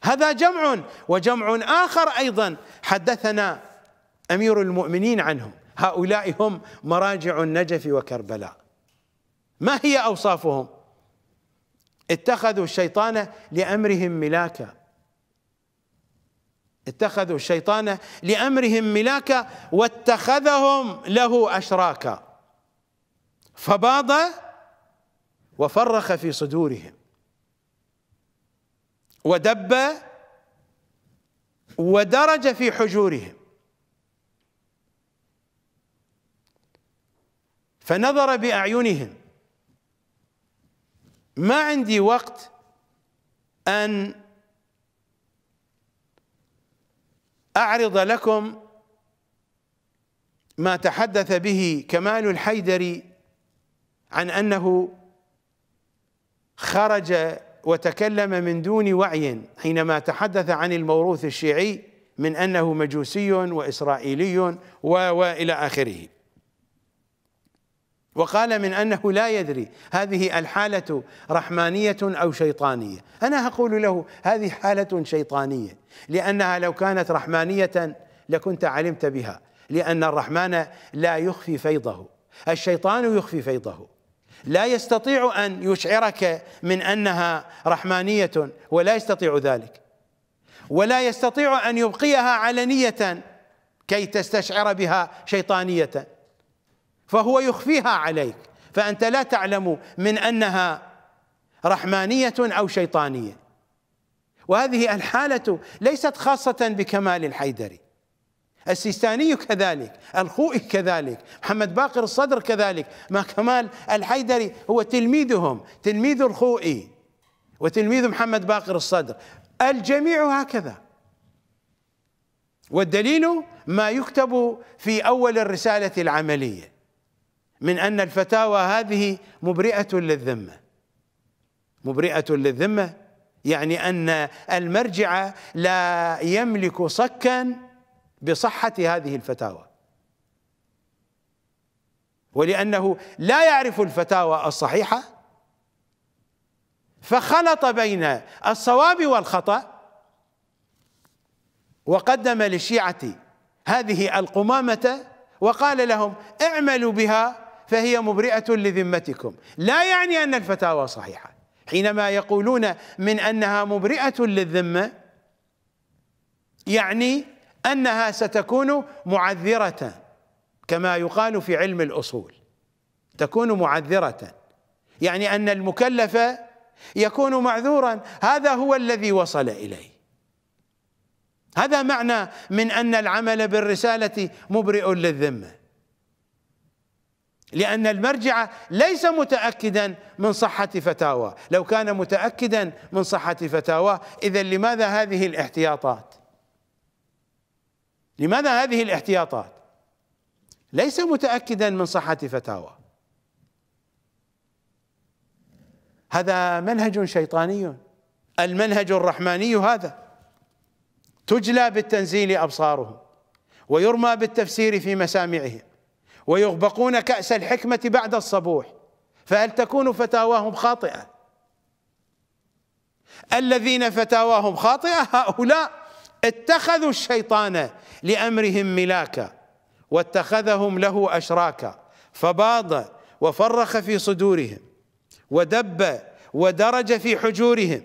هذا جمع وجمع آخر أيضا حدثنا أمير المؤمنين عنهم هؤلاء هم مراجع النجف وكربلاء ما هي أوصافهم اتخذوا الشيطان لأمرهم ملاكا اتخذوا الشيطان لأمرهم ملاكا واتخذهم له أشراكا فباض وفرخ في صدورهم ودب ودرج في حجورهم فنظر بأعينهم ما عندي وقت أن أعرض لكم ما تحدث به كمال الحيدري عن أنه خرج وتكلم من دون وعي حينما تحدث عن الموروث الشيعي من أنه مجوسي وإسرائيلي وإلى آخره وقال من انه لا يدري هذه الحاله رحمانيه او شيطانيه، انا اقول له هذه حاله شيطانيه لانها لو كانت رحمانيه لكنت علمت بها لان الرحمن لا يخفي فيضه، الشيطان يخفي فيضه لا يستطيع ان يشعرك من انها رحمانيه ولا يستطيع ذلك ولا يستطيع ان يبقيها علنيه كي تستشعر بها شيطانيه فهو يخفيها عليك فأنت لا تعلم من أنها رحمانية أو شيطانية وهذه الحالة ليست خاصة بكمال الحيدري السيستاني كذلك الخوئي كذلك محمد باقر الصدر كذلك ما كمال الحيدري هو تلميذهم تلميذ الخوئي وتلميذ محمد باقر الصدر الجميع هكذا والدليل ما يكتب في أول الرسالة العملية من أن الفتاوى هذه مبرئة للذمة مبرئة للذمة يعني أن المرجع لا يملك صكا بصحة هذه الفتاوى ولأنه لا يعرف الفتاوى الصحيحة فخلط بين الصواب والخطأ وقدم للشيعة هذه القمامة وقال لهم اعملوا بها فهي مبرئة لذمتكم لا يعني أن الفتاوى صحيحة حينما يقولون من أنها مبرئة للذمة يعني أنها ستكون معذرة كما يقال في علم الأصول تكون معذرة يعني أن المكلف يكون معذورا هذا هو الذي وصل إليه هذا معنى من أن العمل بالرسالة مبرئ للذمة لأن المرجع ليس متأكدا من صحة فتاوى لو كان متأكدا من صحة فتاوى إذا لماذا هذه الاحتياطات لماذا هذه الاحتياطات ليس متأكدا من صحة فتاوى هذا منهج شيطاني المنهج الرحماني هذا تجلى بالتنزيل أبصارهم ويرمى بالتفسير في مسامعهم ويغبقون كأس الحكمة بعد الصبوح فهل تكون فتاواهم خاطئة الذين فتاواهم خاطئة هؤلاء اتخذوا الشيطان لأمرهم ملاكا واتخذهم له أشراكا فباض وفرخ في صدورهم ودب ودرج في حجورهم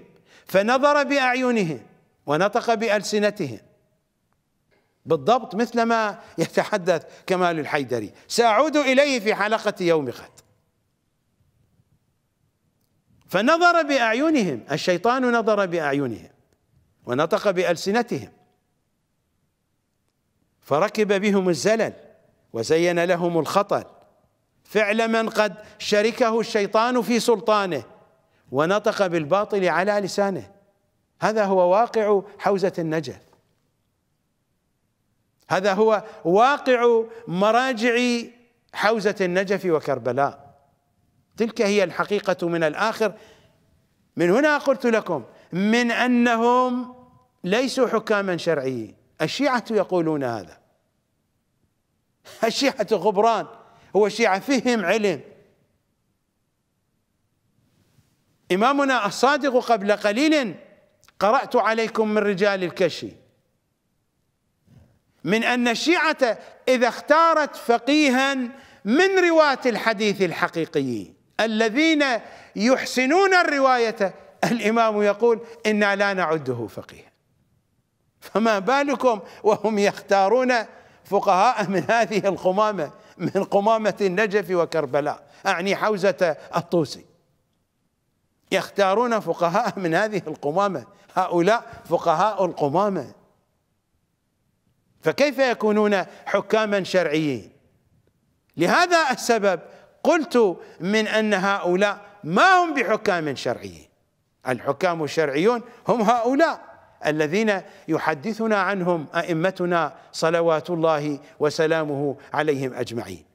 فنظر بأعينهم ونطق بألسنتهم بالضبط مثل ما يتحدث كمال الحيدري سأعود إليه في حلقة يوم غد فنظر بأعينهم الشيطان نظر بأعينهم ونطق بألسنتهم فركب بهم الزلل وزين لهم الخطل فعل من قد شركه الشيطان في سلطانه ونطق بالباطل على لسانه هذا هو واقع حوزة النجف هذا هو واقع مراجع حوزة النجف وكربلاء تلك هي الحقيقة من الآخر من هنا قلت لكم من أنهم ليسوا حكاما شرعيين الشيعة يقولون هذا الشيعة غبران هو الشيعة فيهم علم إمامنا الصادق قبل قليل قرأت عليكم من رجال الكشي من أن الشيعة إذا اختارت فقيها من رواة الحديث الحقيقي الذين يحسنون الرواية الإمام يقول إنا لا نعده فقيها فما بالكم وهم يختارون فقهاء من هذه القمامة من قمامة النجف وكربلاء أعني حوزة الطوسي يختارون فقهاء من هذه القمامة هؤلاء فقهاء القمامة فكيف يكونون حكاما شرعيين لهذا السبب قلت من ان هؤلاء ما هم بحكام شرعيين الحكام الشرعيون هم هؤلاء الذين يحدثنا عنهم ائمتنا صلوات الله وسلامه عليهم اجمعين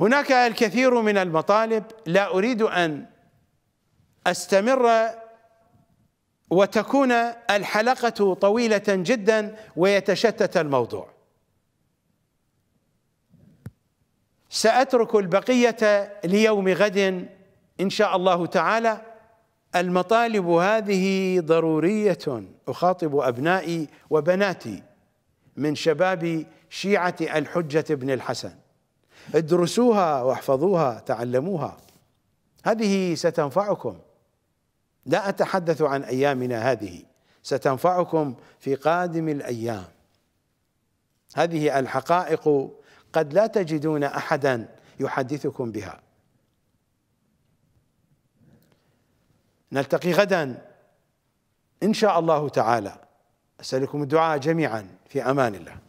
هناك الكثير من المطالب لا اريد ان استمر وتكون الحلقة طويلة جدا ويتشتت الموضوع سأترك البقية ليوم غد إن شاء الله تعالى المطالب هذه ضرورية أخاطب أبنائي وبناتي من شباب شيعة الحجة بن الحسن ادرسوها واحفظوها تعلموها هذه ستنفعكم لا أتحدث عن أيامنا هذه ستنفعكم في قادم الأيام هذه الحقائق قد لا تجدون أحدا يحدثكم بها نلتقي غدا إن شاء الله تعالى أسألكم الدعاء جميعا في أمان الله